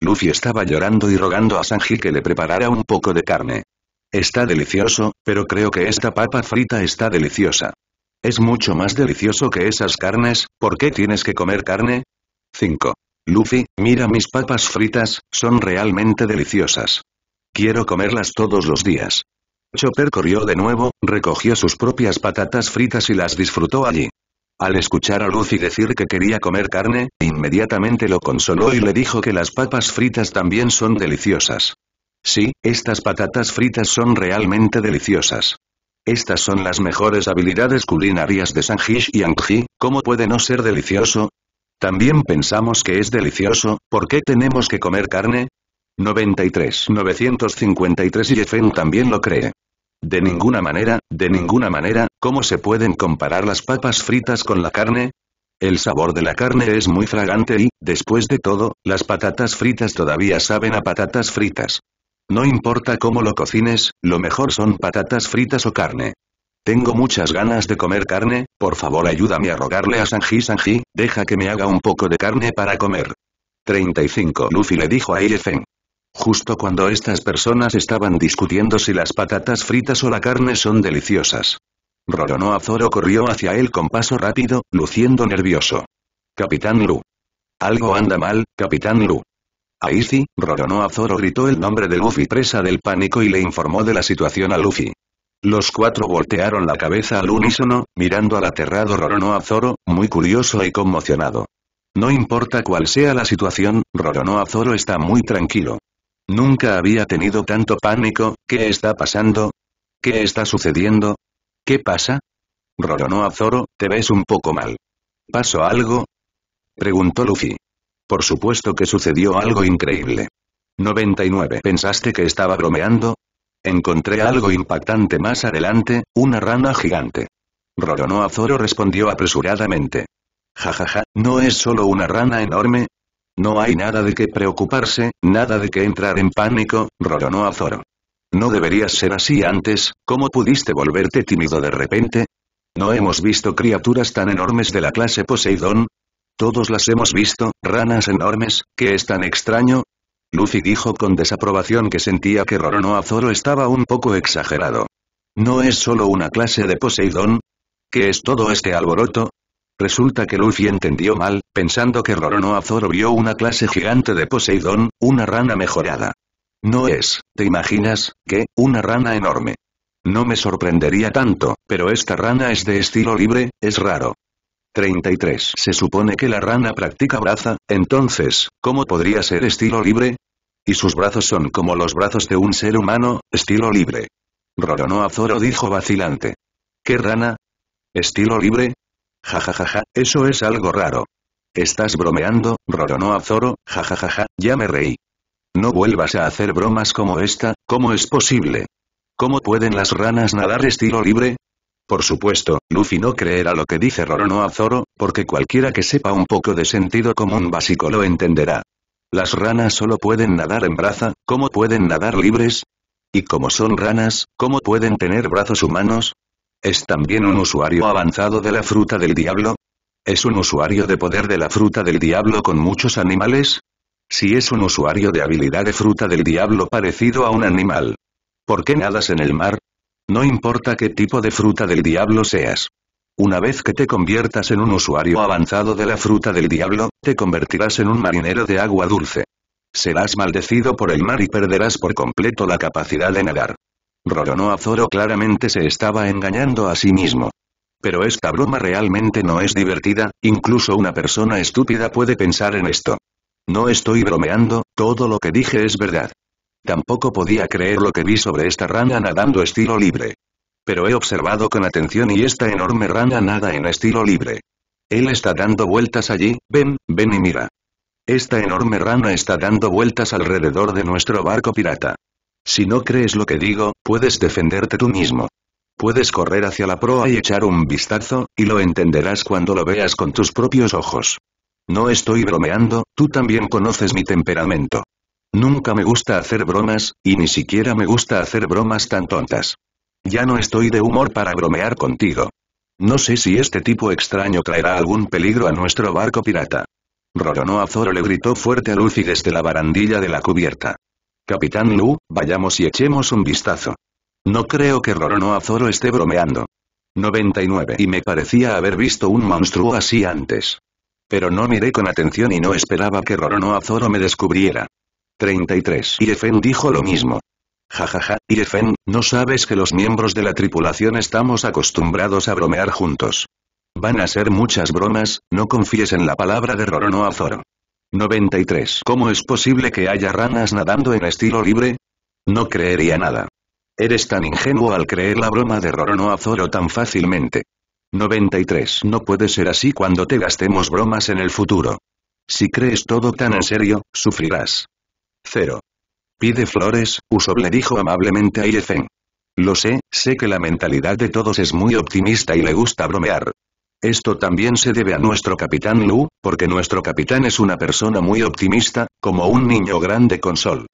Luffy estaba llorando y rogando a Sanji que le preparara un poco de carne. Está delicioso, pero creo que esta papa frita está deliciosa. Es mucho más delicioso que esas carnes, ¿por qué tienes que comer carne? 5. Luffy, mira mis papas fritas, son realmente deliciosas. Quiero comerlas todos los días. Chopper corrió de nuevo, recogió sus propias patatas fritas y las disfrutó allí. Al escuchar a Luffy decir que quería comer carne, inmediatamente lo consoló y le dijo que las papas fritas también son deliciosas. Sí, estas patatas fritas son realmente deliciosas. Estas son las mejores habilidades culinarias de Sanjish y Angji, ¿cómo puede no ser delicioso? También pensamos que es delicioso, ¿por qué tenemos que comer carne? 93 953 Yefen también lo cree. De ninguna manera, de ninguna manera, ¿cómo se pueden comparar las papas fritas con la carne? El sabor de la carne es muy fragante y, después de todo, las patatas fritas todavía saben a patatas fritas. No importa cómo lo cocines, lo mejor son patatas fritas o carne. Tengo muchas ganas de comer carne, por favor ayúdame a rogarle a Sanji Sanji, deja que me haga un poco de carne para comer. 35 Luffy le dijo a Feng. Justo cuando estas personas estaban discutiendo si las patatas fritas o la carne son deliciosas. Roronoa Zoro corrió hacia él con paso rápido, luciendo nervioso. Capitán Lu. Algo anda mal, Capitán Lu sí, Roronoa Zoro gritó el nombre de Luffy presa del pánico y le informó de la situación a Luffy. Los cuatro voltearon la cabeza al unísono, mirando al aterrado Roronoa Zoro, muy curioso y conmocionado. No importa cuál sea la situación, Roronoa Zoro está muy tranquilo. Nunca había tenido tanto pánico, ¿qué está pasando? ¿Qué está sucediendo? ¿Qué pasa? Roronoa Zoro, te ves un poco mal. ¿Pasó algo? Preguntó Luffy. Por supuesto que sucedió algo increíble. 99. ¿Pensaste que estaba bromeando? Encontré algo impactante más adelante, una rana gigante. Roronoa Zoro respondió apresuradamente. Jajaja, ¿no es solo una rana enorme? No hay nada de qué preocuparse, nada de qué entrar en pánico, Roronoa Zoro. No deberías ser así antes, ¿cómo pudiste volverte tímido de repente? No hemos visto criaturas tan enormes de la clase Poseidón, todos las hemos visto, ranas enormes, ¿qué es tan extraño? Luffy dijo con desaprobación que sentía que Roronoa Zoro estaba un poco exagerado. ¿No es solo una clase de Poseidón? ¿Qué es todo este alboroto? Resulta que Luffy entendió mal, pensando que Roronoa Zoro vio una clase gigante de Poseidón, una rana mejorada. No es, ¿te imaginas, que, una rana enorme? No me sorprendería tanto, pero esta rana es de estilo libre, es raro. 33. Se supone que la rana practica braza, entonces, ¿cómo podría ser estilo libre? Y sus brazos son como los brazos de un ser humano, estilo libre. Roronoa Zoro dijo vacilante. ¿Qué rana? ¿Estilo libre? Ja ja, ja, ja, eso es algo raro. Estás bromeando, Roronoa Zoro, jajajaja, ya me reí. No vuelvas a hacer bromas como esta, ¿cómo es posible? ¿Cómo pueden las ranas nadar estilo libre? Por supuesto, Luffy no creerá lo que dice a Zoro, porque cualquiera que sepa un poco de sentido común básico lo entenderá. Las ranas solo pueden nadar en braza, ¿cómo pueden nadar libres? Y como son ranas, ¿cómo pueden tener brazos humanos? ¿Es también un usuario avanzado de la fruta del diablo? ¿Es un usuario de poder de la fruta del diablo con muchos animales? Si es un usuario de habilidad de fruta del diablo parecido a un animal. ¿Por qué nadas en el mar? No importa qué tipo de fruta del diablo seas. Una vez que te conviertas en un usuario avanzado de la fruta del diablo, te convertirás en un marinero de agua dulce. Serás maldecido por el mar y perderás por completo la capacidad de nadar. Roronoa Zoro claramente se estaba engañando a sí mismo. Pero esta broma realmente no es divertida, incluso una persona estúpida puede pensar en esto. No estoy bromeando, todo lo que dije es verdad. Tampoco podía creer lo que vi sobre esta rana nadando estilo libre. Pero he observado con atención y esta enorme rana nada en estilo libre. Él está dando vueltas allí, ven, ven y mira. Esta enorme rana está dando vueltas alrededor de nuestro barco pirata. Si no crees lo que digo, puedes defenderte tú mismo. Puedes correr hacia la proa y echar un vistazo, y lo entenderás cuando lo veas con tus propios ojos. No estoy bromeando, tú también conoces mi temperamento. Nunca me gusta hacer bromas, y ni siquiera me gusta hacer bromas tan tontas. Ya no estoy de humor para bromear contigo. No sé si este tipo extraño traerá algún peligro a nuestro barco pirata. Roronoa Zoro le gritó fuerte a Luffy desde la barandilla de la cubierta. Capitán Lu, vayamos y echemos un vistazo. No creo que Roronoa Zoro esté bromeando. 99 Y me parecía haber visto un monstruo así antes. Pero no miré con atención y no esperaba que Roronoa Zoro me descubriera. 33. Yefen dijo lo mismo. Jajaja, ja, ja, ¿no sabes que los miembros de la tripulación estamos acostumbrados a bromear juntos? Van a ser muchas bromas, no confíes en la palabra de Roronoa Zoro. 93. ¿Cómo es posible que haya ranas nadando en estilo libre? No creería nada. Eres tan ingenuo al creer la broma de Roronoa Zoro tan fácilmente. 93. No puede ser así cuando te gastemos bromas en el futuro. Si crees todo tan en serio, sufrirás. Cero. Pide flores, Uso le dijo amablemente a Yefeng. Lo sé, sé que la mentalidad de todos es muy optimista y le gusta bromear. Esto también se debe a nuestro capitán Lu, porque nuestro capitán es una persona muy optimista, como un niño grande con sol.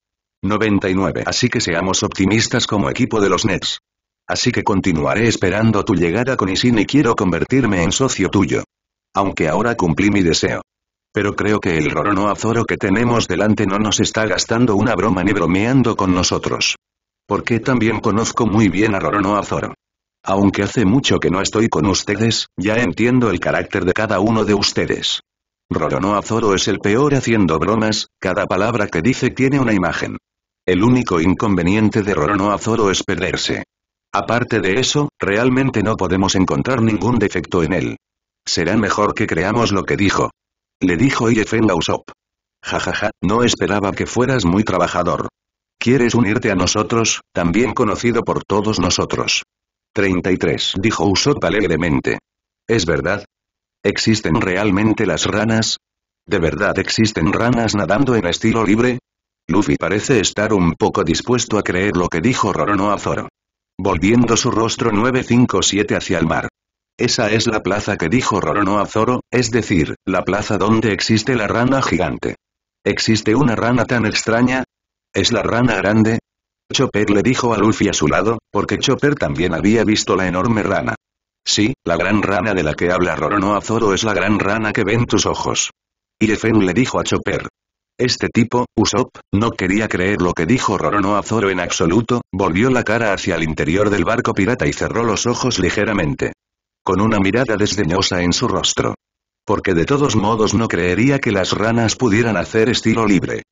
99 Así que seamos optimistas como equipo de los Nets. Así que continuaré esperando tu llegada con Isin y quiero convertirme en socio tuyo. Aunque ahora cumplí mi deseo pero creo que el Roronoa Zoro que tenemos delante no nos está gastando una broma ni bromeando con nosotros. Porque también conozco muy bien a Roronoa Zoro. Aunque hace mucho que no estoy con ustedes, ya entiendo el carácter de cada uno de ustedes. Roronoa Zoro es el peor haciendo bromas, cada palabra que dice tiene una imagen. El único inconveniente de Roronoa Zoro es perderse. Aparte de eso, realmente no podemos encontrar ningún defecto en él. Será mejor que creamos lo que dijo. Le dijo Ja Usopp. Jajaja, no esperaba que fueras muy trabajador. ¿Quieres unirte a nosotros, también conocido por todos nosotros? 33. Dijo Usopp alegremente. ¿Es verdad? ¿Existen realmente las ranas? ¿De verdad existen ranas nadando en estilo libre? Luffy parece estar un poco dispuesto a creer lo que dijo Roronoa Zoro. Volviendo su rostro 957 hacia el mar. Esa es la plaza que dijo Roronoa Zoro, es decir, la plaza donde existe la rana gigante. ¿Existe una rana tan extraña? ¿Es la rana grande? Chopper le dijo a Luffy a su lado, porque Chopper también había visto la enorme rana. Sí, la gran rana de la que habla Roronoa Zoro es la gran rana que ven tus ojos. Y Efen le dijo a Chopper. Este tipo, Usopp, no quería creer lo que dijo Roronoa Zoro en absoluto, volvió la cara hacia el interior del barco pirata y cerró los ojos ligeramente con una mirada desdeñosa en su rostro. Porque de todos modos no creería que las ranas pudieran hacer estilo libre.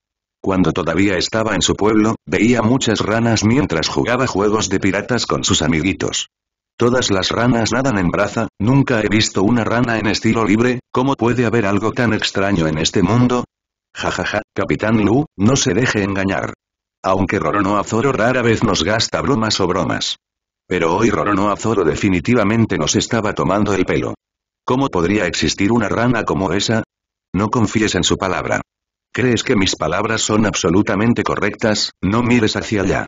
Cuando todavía estaba en su pueblo, veía muchas ranas mientras jugaba juegos de piratas con sus amiguitos. Todas las ranas nadan en braza, nunca he visto una rana en estilo libre, ¿cómo puede haber algo tan extraño en este mundo? Jajaja, ja, ja, Capitán Lu, no se deje engañar. Aunque Roronoa Zoro rara vez nos gasta bromas o bromas. Pero hoy Roronoa Zoro definitivamente nos estaba tomando el pelo. ¿Cómo podría existir una rana como esa? No confíes en su palabra. ¿Crees que mis palabras son absolutamente correctas? No mires hacia allá.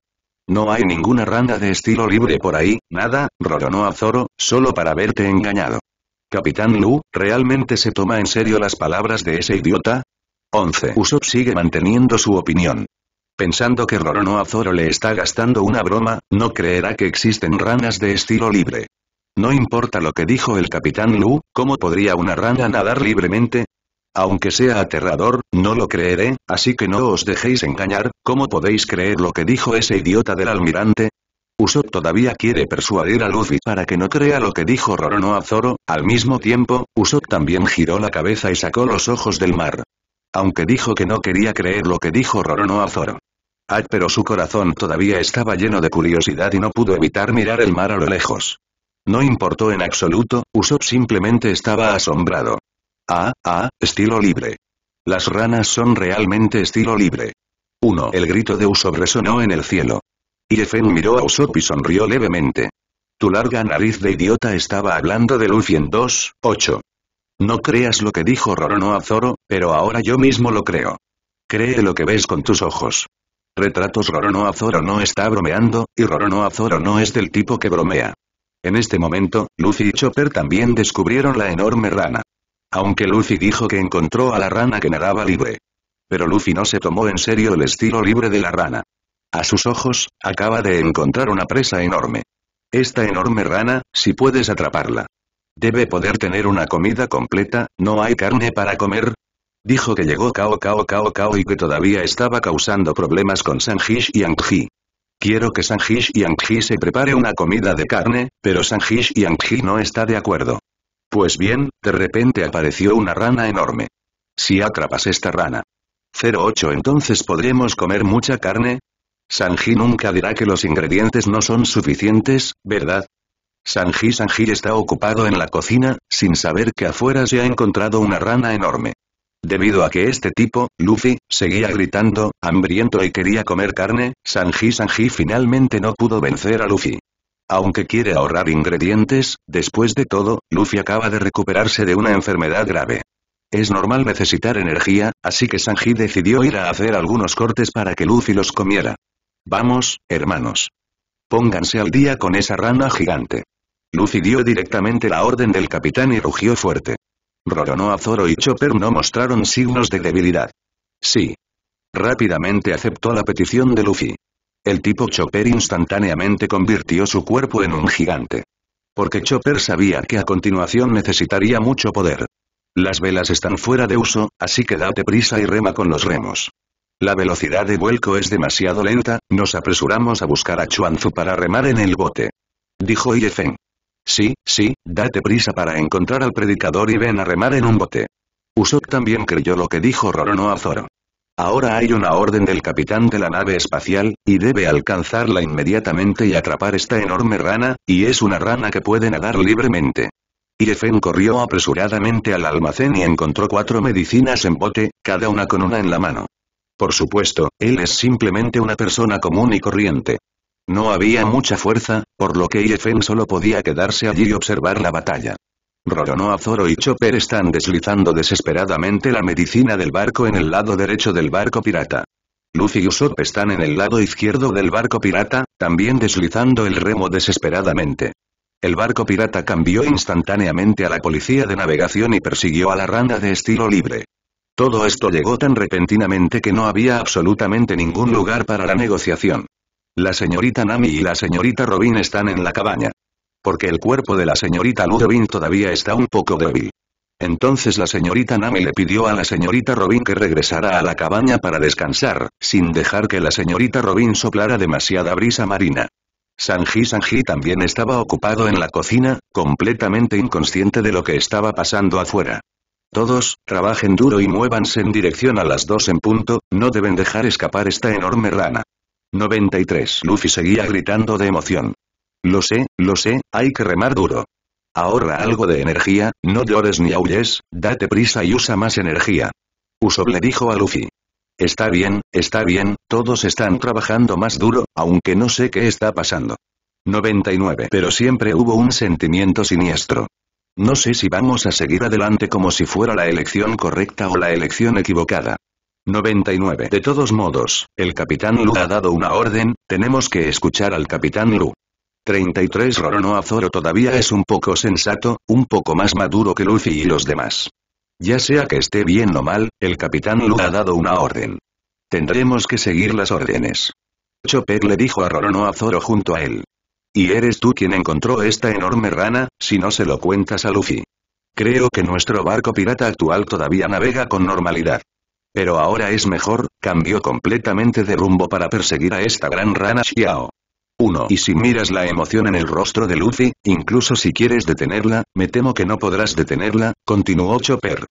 No hay ninguna rana de estilo libre por ahí, nada, Roronoa Zoro, solo para verte engañado. Capitán Lu, ¿realmente se toma en serio las palabras de ese idiota? 11. Usopp sigue manteniendo su opinión. Pensando que Roronoa Zoro le está gastando una broma, no creerá que existen ranas de estilo libre. No importa lo que dijo el Capitán Lu, ¿cómo podría una rana nadar libremente? Aunque sea aterrador, no lo creeré, así que no os dejéis engañar, ¿cómo podéis creer lo que dijo ese idiota del almirante? Usopp todavía quiere persuadir a Luffy para que no crea lo que dijo Roronoa Zoro, al mismo tiempo, Usopp también giró la cabeza y sacó los ojos del mar. Aunque dijo que no quería creer lo que dijo Roronoa Zoro pero su corazón todavía estaba lleno de curiosidad y no pudo evitar mirar el mar a lo lejos. No importó en absoluto, Usopp simplemente estaba asombrado. Ah, ah, estilo libre. Las ranas son realmente estilo libre. 1. El grito de Usopp resonó en el cielo. Yefen miró a Usopp y sonrió levemente. Tu larga nariz de idiota estaba hablando de Luffy en 2, 8. No creas lo que dijo Roronoa Zoro, pero ahora yo mismo lo creo. Cree lo que ves con tus ojos. Retratos Roronoa Zoro no está bromeando, y Roronoa Zoro no es del tipo que bromea. En este momento, Luffy y Chopper también descubrieron la enorme rana. Aunque Luffy dijo que encontró a la rana que nadaba libre. Pero Luffy no se tomó en serio el estilo libre de la rana. A sus ojos, acaba de encontrar una presa enorme. Esta enorme rana, si puedes atraparla. Debe poder tener una comida completa, no hay carne para comer, Dijo que llegó Cao Cao Cao Cao y que todavía estaba causando problemas con Sanjish y Angji. Quiero que Sanjish y Angji se prepare una comida de carne, pero Sanjish y Angji no está de acuerdo. Pues bien, de repente apareció una rana enorme. Si atrapas esta rana. 08 entonces podremos comer mucha carne. Sanji nunca dirá que los ingredientes no son suficientes, ¿verdad? Sanji Sanji está ocupado en la cocina, sin saber que afuera se ha encontrado una rana enorme. Debido a que este tipo, Luffy, seguía gritando, hambriento y quería comer carne, Sanji Sanji finalmente no pudo vencer a Luffy. Aunque quiere ahorrar ingredientes, después de todo, Luffy acaba de recuperarse de una enfermedad grave. Es normal necesitar energía, así que Sanji decidió ir a hacer algunos cortes para que Luffy los comiera. Vamos, hermanos. Pónganse al día con esa rana gigante. Luffy dio directamente la orden del capitán y rugió fuerte. Roronoa, Zoro y Chopper no mostraron signos de debilidad. Sí. Rápidamente aceptó la petición de Luffy. El tipo Chopper instantáneamente convirtió su cuerpo en un gigante. Porque Chopper sabía que a continuación necesitaría mucho poder. Las velas están fuera de uso, así que date prisa y rema con los remos. La velocidad de vuelco es demasiado lenta, nos apresuramos a buscar a Chuanzu para remar en el bote. Dijo Iefen. Sí, sí, date prisa para encontrar al predicador y ven a remar en un bote. Usopp también creyó lo que dijo Rorono a Zoro. Ahora hay una orden del capitán de la nave espacial, y debe alcanzarla inmediatamente y atrapar esta enorme rana, y es una rana que puede nadar libremente. Efen corrió apresuradamente al almacén y encontró cuatro medicinas en bote, cada una con una en la mano. Por supuesto, él es simplemente una persona común y corriente. No había mucha fuerza, por lo que IFN solo podía quedarse allí y observar la batalla. Roronoa, Zoro y Chopper están deslizando desesperadamente la medicina del barco en el lado derecho del barco pirata. Luffy y Usopp están en el lado izquierdo del barco pirata, también deslizando el remo desesperadamente. El barco pirata cambió instantáneamente a la policía de navegación y persiguió a la randa de estilo libre. Todo esto llegó tan repentinamente que no había absolutamente ningún lugar para la negociación. La señorita Nami y la señorita Robin están en la cabaña. Porque el cuerpo de la señorita Ludovin todavía está un poco débil. Entonces la señorita Nami le pidió a la señorita Robin que regresara a la cabaña para descansar, sin dejar que la señorita Robin soplara demasiada brisa marina. Sanji Sanji también estaba ocupado en la cocina, completamente inconsciente de lo que estaba pasando afuera. Todos, trabajen duro y muévanse en dirección a las dos en punto, no deben dejar escapar esta enorme rana. 93. Luffy seguía gritando de emoción. Lo sé, lo sé, hay que remar duro. Ahorra algo de energía, no llores ni aulles, date prisa y usa más energía. Usopp le dijo a Luffy. Está bien, está bien, todos están trabajando más duro, aunque no sé qué está pasando. 99. Pero siempre hubo un sentimiento siniestro. No sé si vamos a seguir adelante como si fuera la elección correcta o la elección equivocada. 99. De todos modos, el Capitán Lu ha dado una orden, tenemos que escuchar al Capitán Lu. 33 Roronoa Zoro todavía es un poco sensato, un poco más maduro que Luffy y los demás. Ya sea que esté bien o mal, el Capitán Lu ha dado una orden. Tendremos que seguir las órdenes. Chopper le dijo a Roronoa Zoro junto a él. Y eres tú quien encontró esta enorme rana, si no se lo cuentas a Luffy. Creo que nuestro barco pirata actual todavía navega con normalidad. Pero ahora es mejor, cambió completamente de rumbo para perseguir a esta gran rana Xiao. 1. Y si miras la emoción en el rostro de Luffy, incluso si quieres detenerla, me temo que no podrás detenerla, continuó Chopper.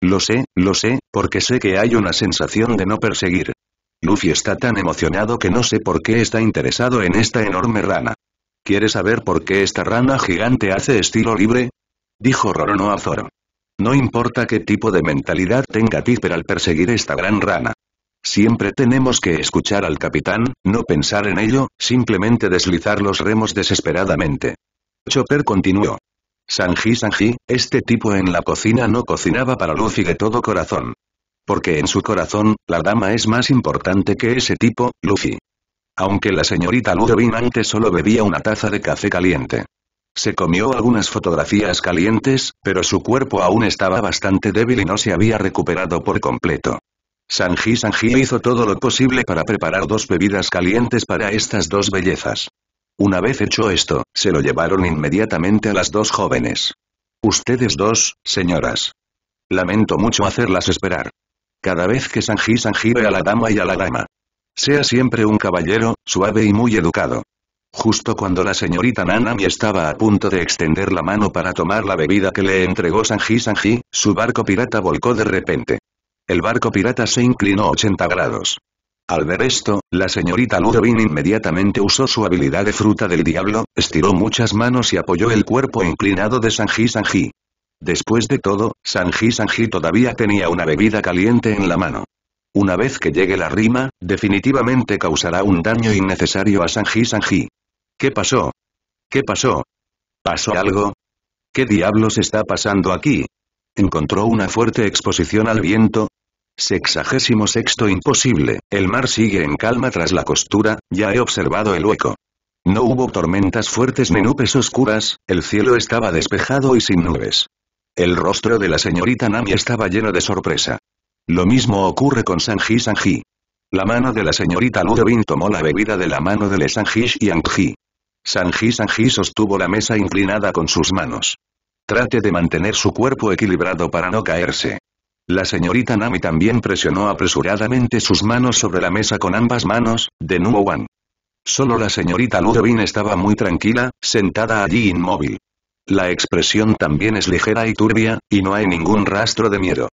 Lo sé, lo sé, porque sé que hay una sensación de no perseguir. Luffy está tan emocionado que no sé por qué está interesado en esta enorme rana. ¿Quieres saber por qué esta rana gigante hace estilo libre? Dijo Roronoa Zoro. No importa qué tipo de mentalidad tenga Tipper al perseguir esta gran rana. Siempre tenemos que escuchar al capitán, no pensar en ello, simplemente deslizar los remos desesperadamente. Chopper continuó. Sanji Sanji, este tipo en la cocina no cocinaba para Luffy de todo corazón. Porque en su corazón, la dama es más importante que ese tipo, Luffy. Aunque la señorita Ludovin antes solo bebía una taza de café caliente. Se comió algunas fotografías calientes, pero su cuerpo aún estaba bastante débil y no se había recuperado por completo. Sanji Sanji hizo todo lo posible para preparar dos bebidas calientes para estas dos bellezas. Una vez hecho esto, se lo llevaron inmediatamente a las dos jóvenes. Ustedes dos, señoras. Lamento mucho hacerlas esperar. Cada vez que Sanji Sanji ve a la dama y a la dama. Sea siempre un caballero, suave y muy educado. Justo cuando la señorita Nanami estaba a punto de extender la mano para tomar la bebida que le entregó Sanji Sanji, su barco pirata volcó de repente. El barco pirata se inclinó 80 grados. Al ver esto, la señorita Ludovin inmediatamente usó su habilidad de fruta del diablo, estiró muchas manos y apoyó el cuerpo inclinado de Sanji Sanji. Después de todo, Sanji Sanji todavía tenía una bebida caliente en la mano. Una vez que llegue la rima, definitivamente causará un daño innecesario a Sanji Sanji. ¿Qué pasó? ¿Qué pasó? ¿Pasó algo? ¿Qué diablos está pasando aquí? Encontró una fuerte exposición al viento, Sexagésimo sexto imposible, el mar sigue en calma tras la costura, ya he observado el hueco. No hubo tormentas fuertes ni nubes oscuras, el cielo estaba despejado y sin nubes. El rostro de la señorita Nami estaba lleno de sorpresa. Lo mismo ocurre con Sanji Sanji. La mano de la señorita Ludovin tomó la bebida de la mano de Sanji y Anji. Sanji Sanji sostuvo la mesa inclinada con sus manos. Trate de mantener su cuerpo equilibrado para no caerse. La señorita Nami también presionó apresuradamente sus manos sobre la mesa con ambas manos, de nuevo Wan. Solo la señorita Ludovin estaba muy tranquila, sentada allí inmóvil. La expresión también es ligera y turbia, y no hay ningún rastro de miedo.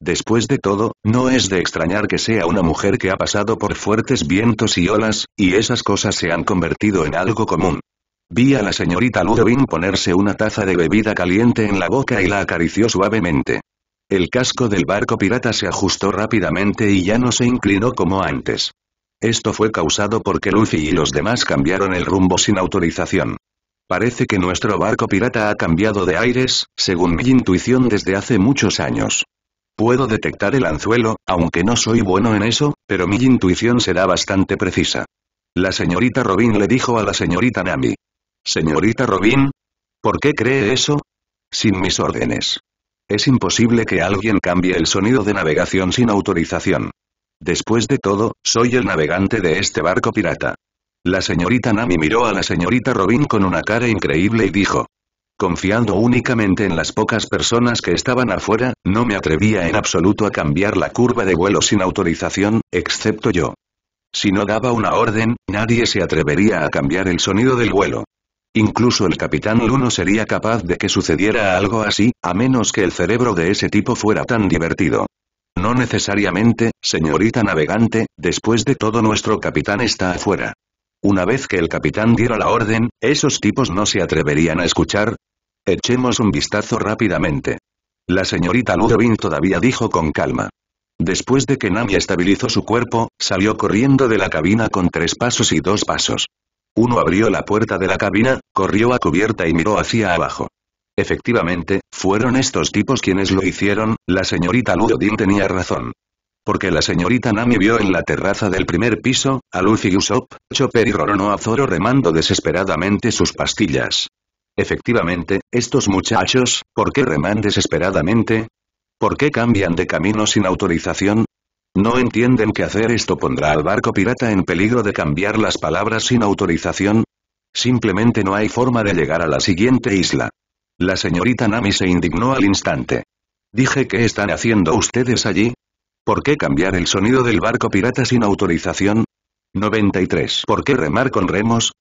Después de todo, no es de extrañar que sea una mujer que ha pasado por fuertes vientos y olas, y esas cosas se han convertido en algo común. Vi a la señorita Ludovin ponerse una taza de bebida caliente en la boca y la acarició suavemente. El casco del barco pirata se ajustó rápidamente y ya no se inclinó como antes. Esto fue causado porque Luffy y los demás cambiaron el rumbo sin autorización. Parece que nuestro barco pirata ha cambiado de aires, según mi intuición desde hace muchos años. Puedo detectar el anzuelo, aunque no soy bueno en eso, pero mi intuición será bastante precisa. La señorita Robin le dijo a la señorita Nami. Señorita Robin, ¿por qué cree eso? Sin mis órdenes. Es imposible que alguien cambie el sonido de navegación sin autorización. Después de todo, soy el navegante de este barco pirata. La señorita Nami miró a la señorita Robin con una cara increíble y dijo, Confiando únicamente en las pocas personas que estaban afuera, no me atrevía en absoluto a cambiar la curva de vuelo sin autorización, excepto yo. Si no daba una orden, nadie se atrevería a cambiar el sonido del vuelo. Incluso el capitán Luno sería capaz de que sucediera algo así, a menos que el cerebro de ese tipo fuera tan divertido. No necesariamente, señorita navegante, después de todo nuestro capitán está afuera. Una vez que el capitán diera la orden, esos tipos no se atreverían a escuchar. Echemos un vistazo rápidamente. La señorita Ludovin todavía dijo con calma. Después de que Nami estabilizó su cuerpo, salió corriendo de la cabina con tres pasos y dos pasos. Uno abrió la puerta de la cabina, corrió a cubierta y miró hacia abajo. Efectivamente, fueron estos tipos quienes lo hicieron, la señorita Ludovin tenía razón. Porque la señorita Nami vio en la terraza del primer piso, a Luffy Usopp, Chopper y Roronoa a Zoro remando desesperadamente sus pastillas. Efectivamente, estos muchachos, ¿por qué reman desesperadamente? ¿Por qué cambian de camino sin autorización? No entienden que hacer esto pondrá al barco pirata en peligro de cambiar las palabras sin autorización. Simplemente no hay forma de llegar a la siguiente isla. La señorita Nami se indignó al instante. Dije ¿qué están haciendo ustedes allí, ¿Por qué cambiar el sonido del barco pirata sin autorización? 93. ¿Por qué remar con remos?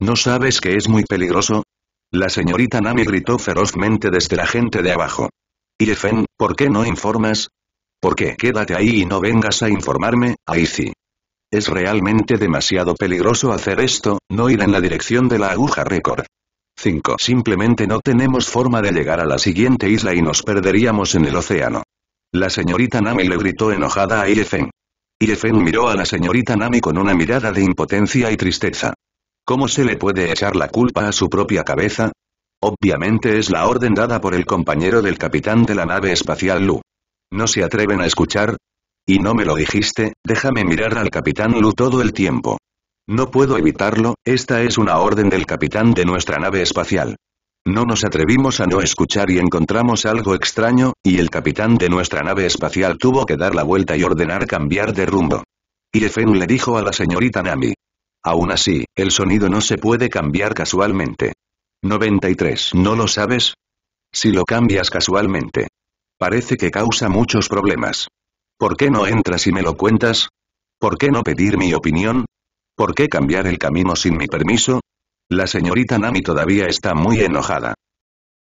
¿No sabes que es muy peligroso? La señorita Nami gritó ferozmente desde la gente de abajo. Irefen, ¿por qué no informas? ¿Por qué quédate ahí y no vengas a informarme, Aizi? Es realmente demasiado peligroso hacer esto, no ir en la dirección de la aguja récord. 5. Simplemente no tenemos forma de llegar a la siguiente isla y nos perderíamos en el océano. La señorita Nami le gritó enojada a Irefen. Irefen miró a la señorita Nami con una mirada de impotencia y tristeza. ¿Cómo se le puede echar la culpa a su propia cabeza? Obviamente es la orden dada por el compañero del capitán de la nave espacial Lu. ¿No se atreven a escuchar? Y no me lo dijiste, déjame mirar al capitán Lu todo el tiempo. No puedo evitarlo, esta es una orden del capitán de nuestra nave espacial. No nos atrevimos a no escuchar y encontramos algo extraño, y el capitán de nuestra nave espacial tuvo que dar la vuelta y ordenar cambiar de rumbo. Y Efen le dijo a la señorita Nami. Aún así, el sonido no se puede cambiar casualmente. 93. ¿No lo sabes? Si lo cambias casualmente. Parece que causa muchos problemas. ¿Por qué no entras y me lo cuentas? ¿Por qué no pedir mi opinión? ¿Por qué cambiar el camino sin mi permiso? La señorita Nami todavía está muy enojada.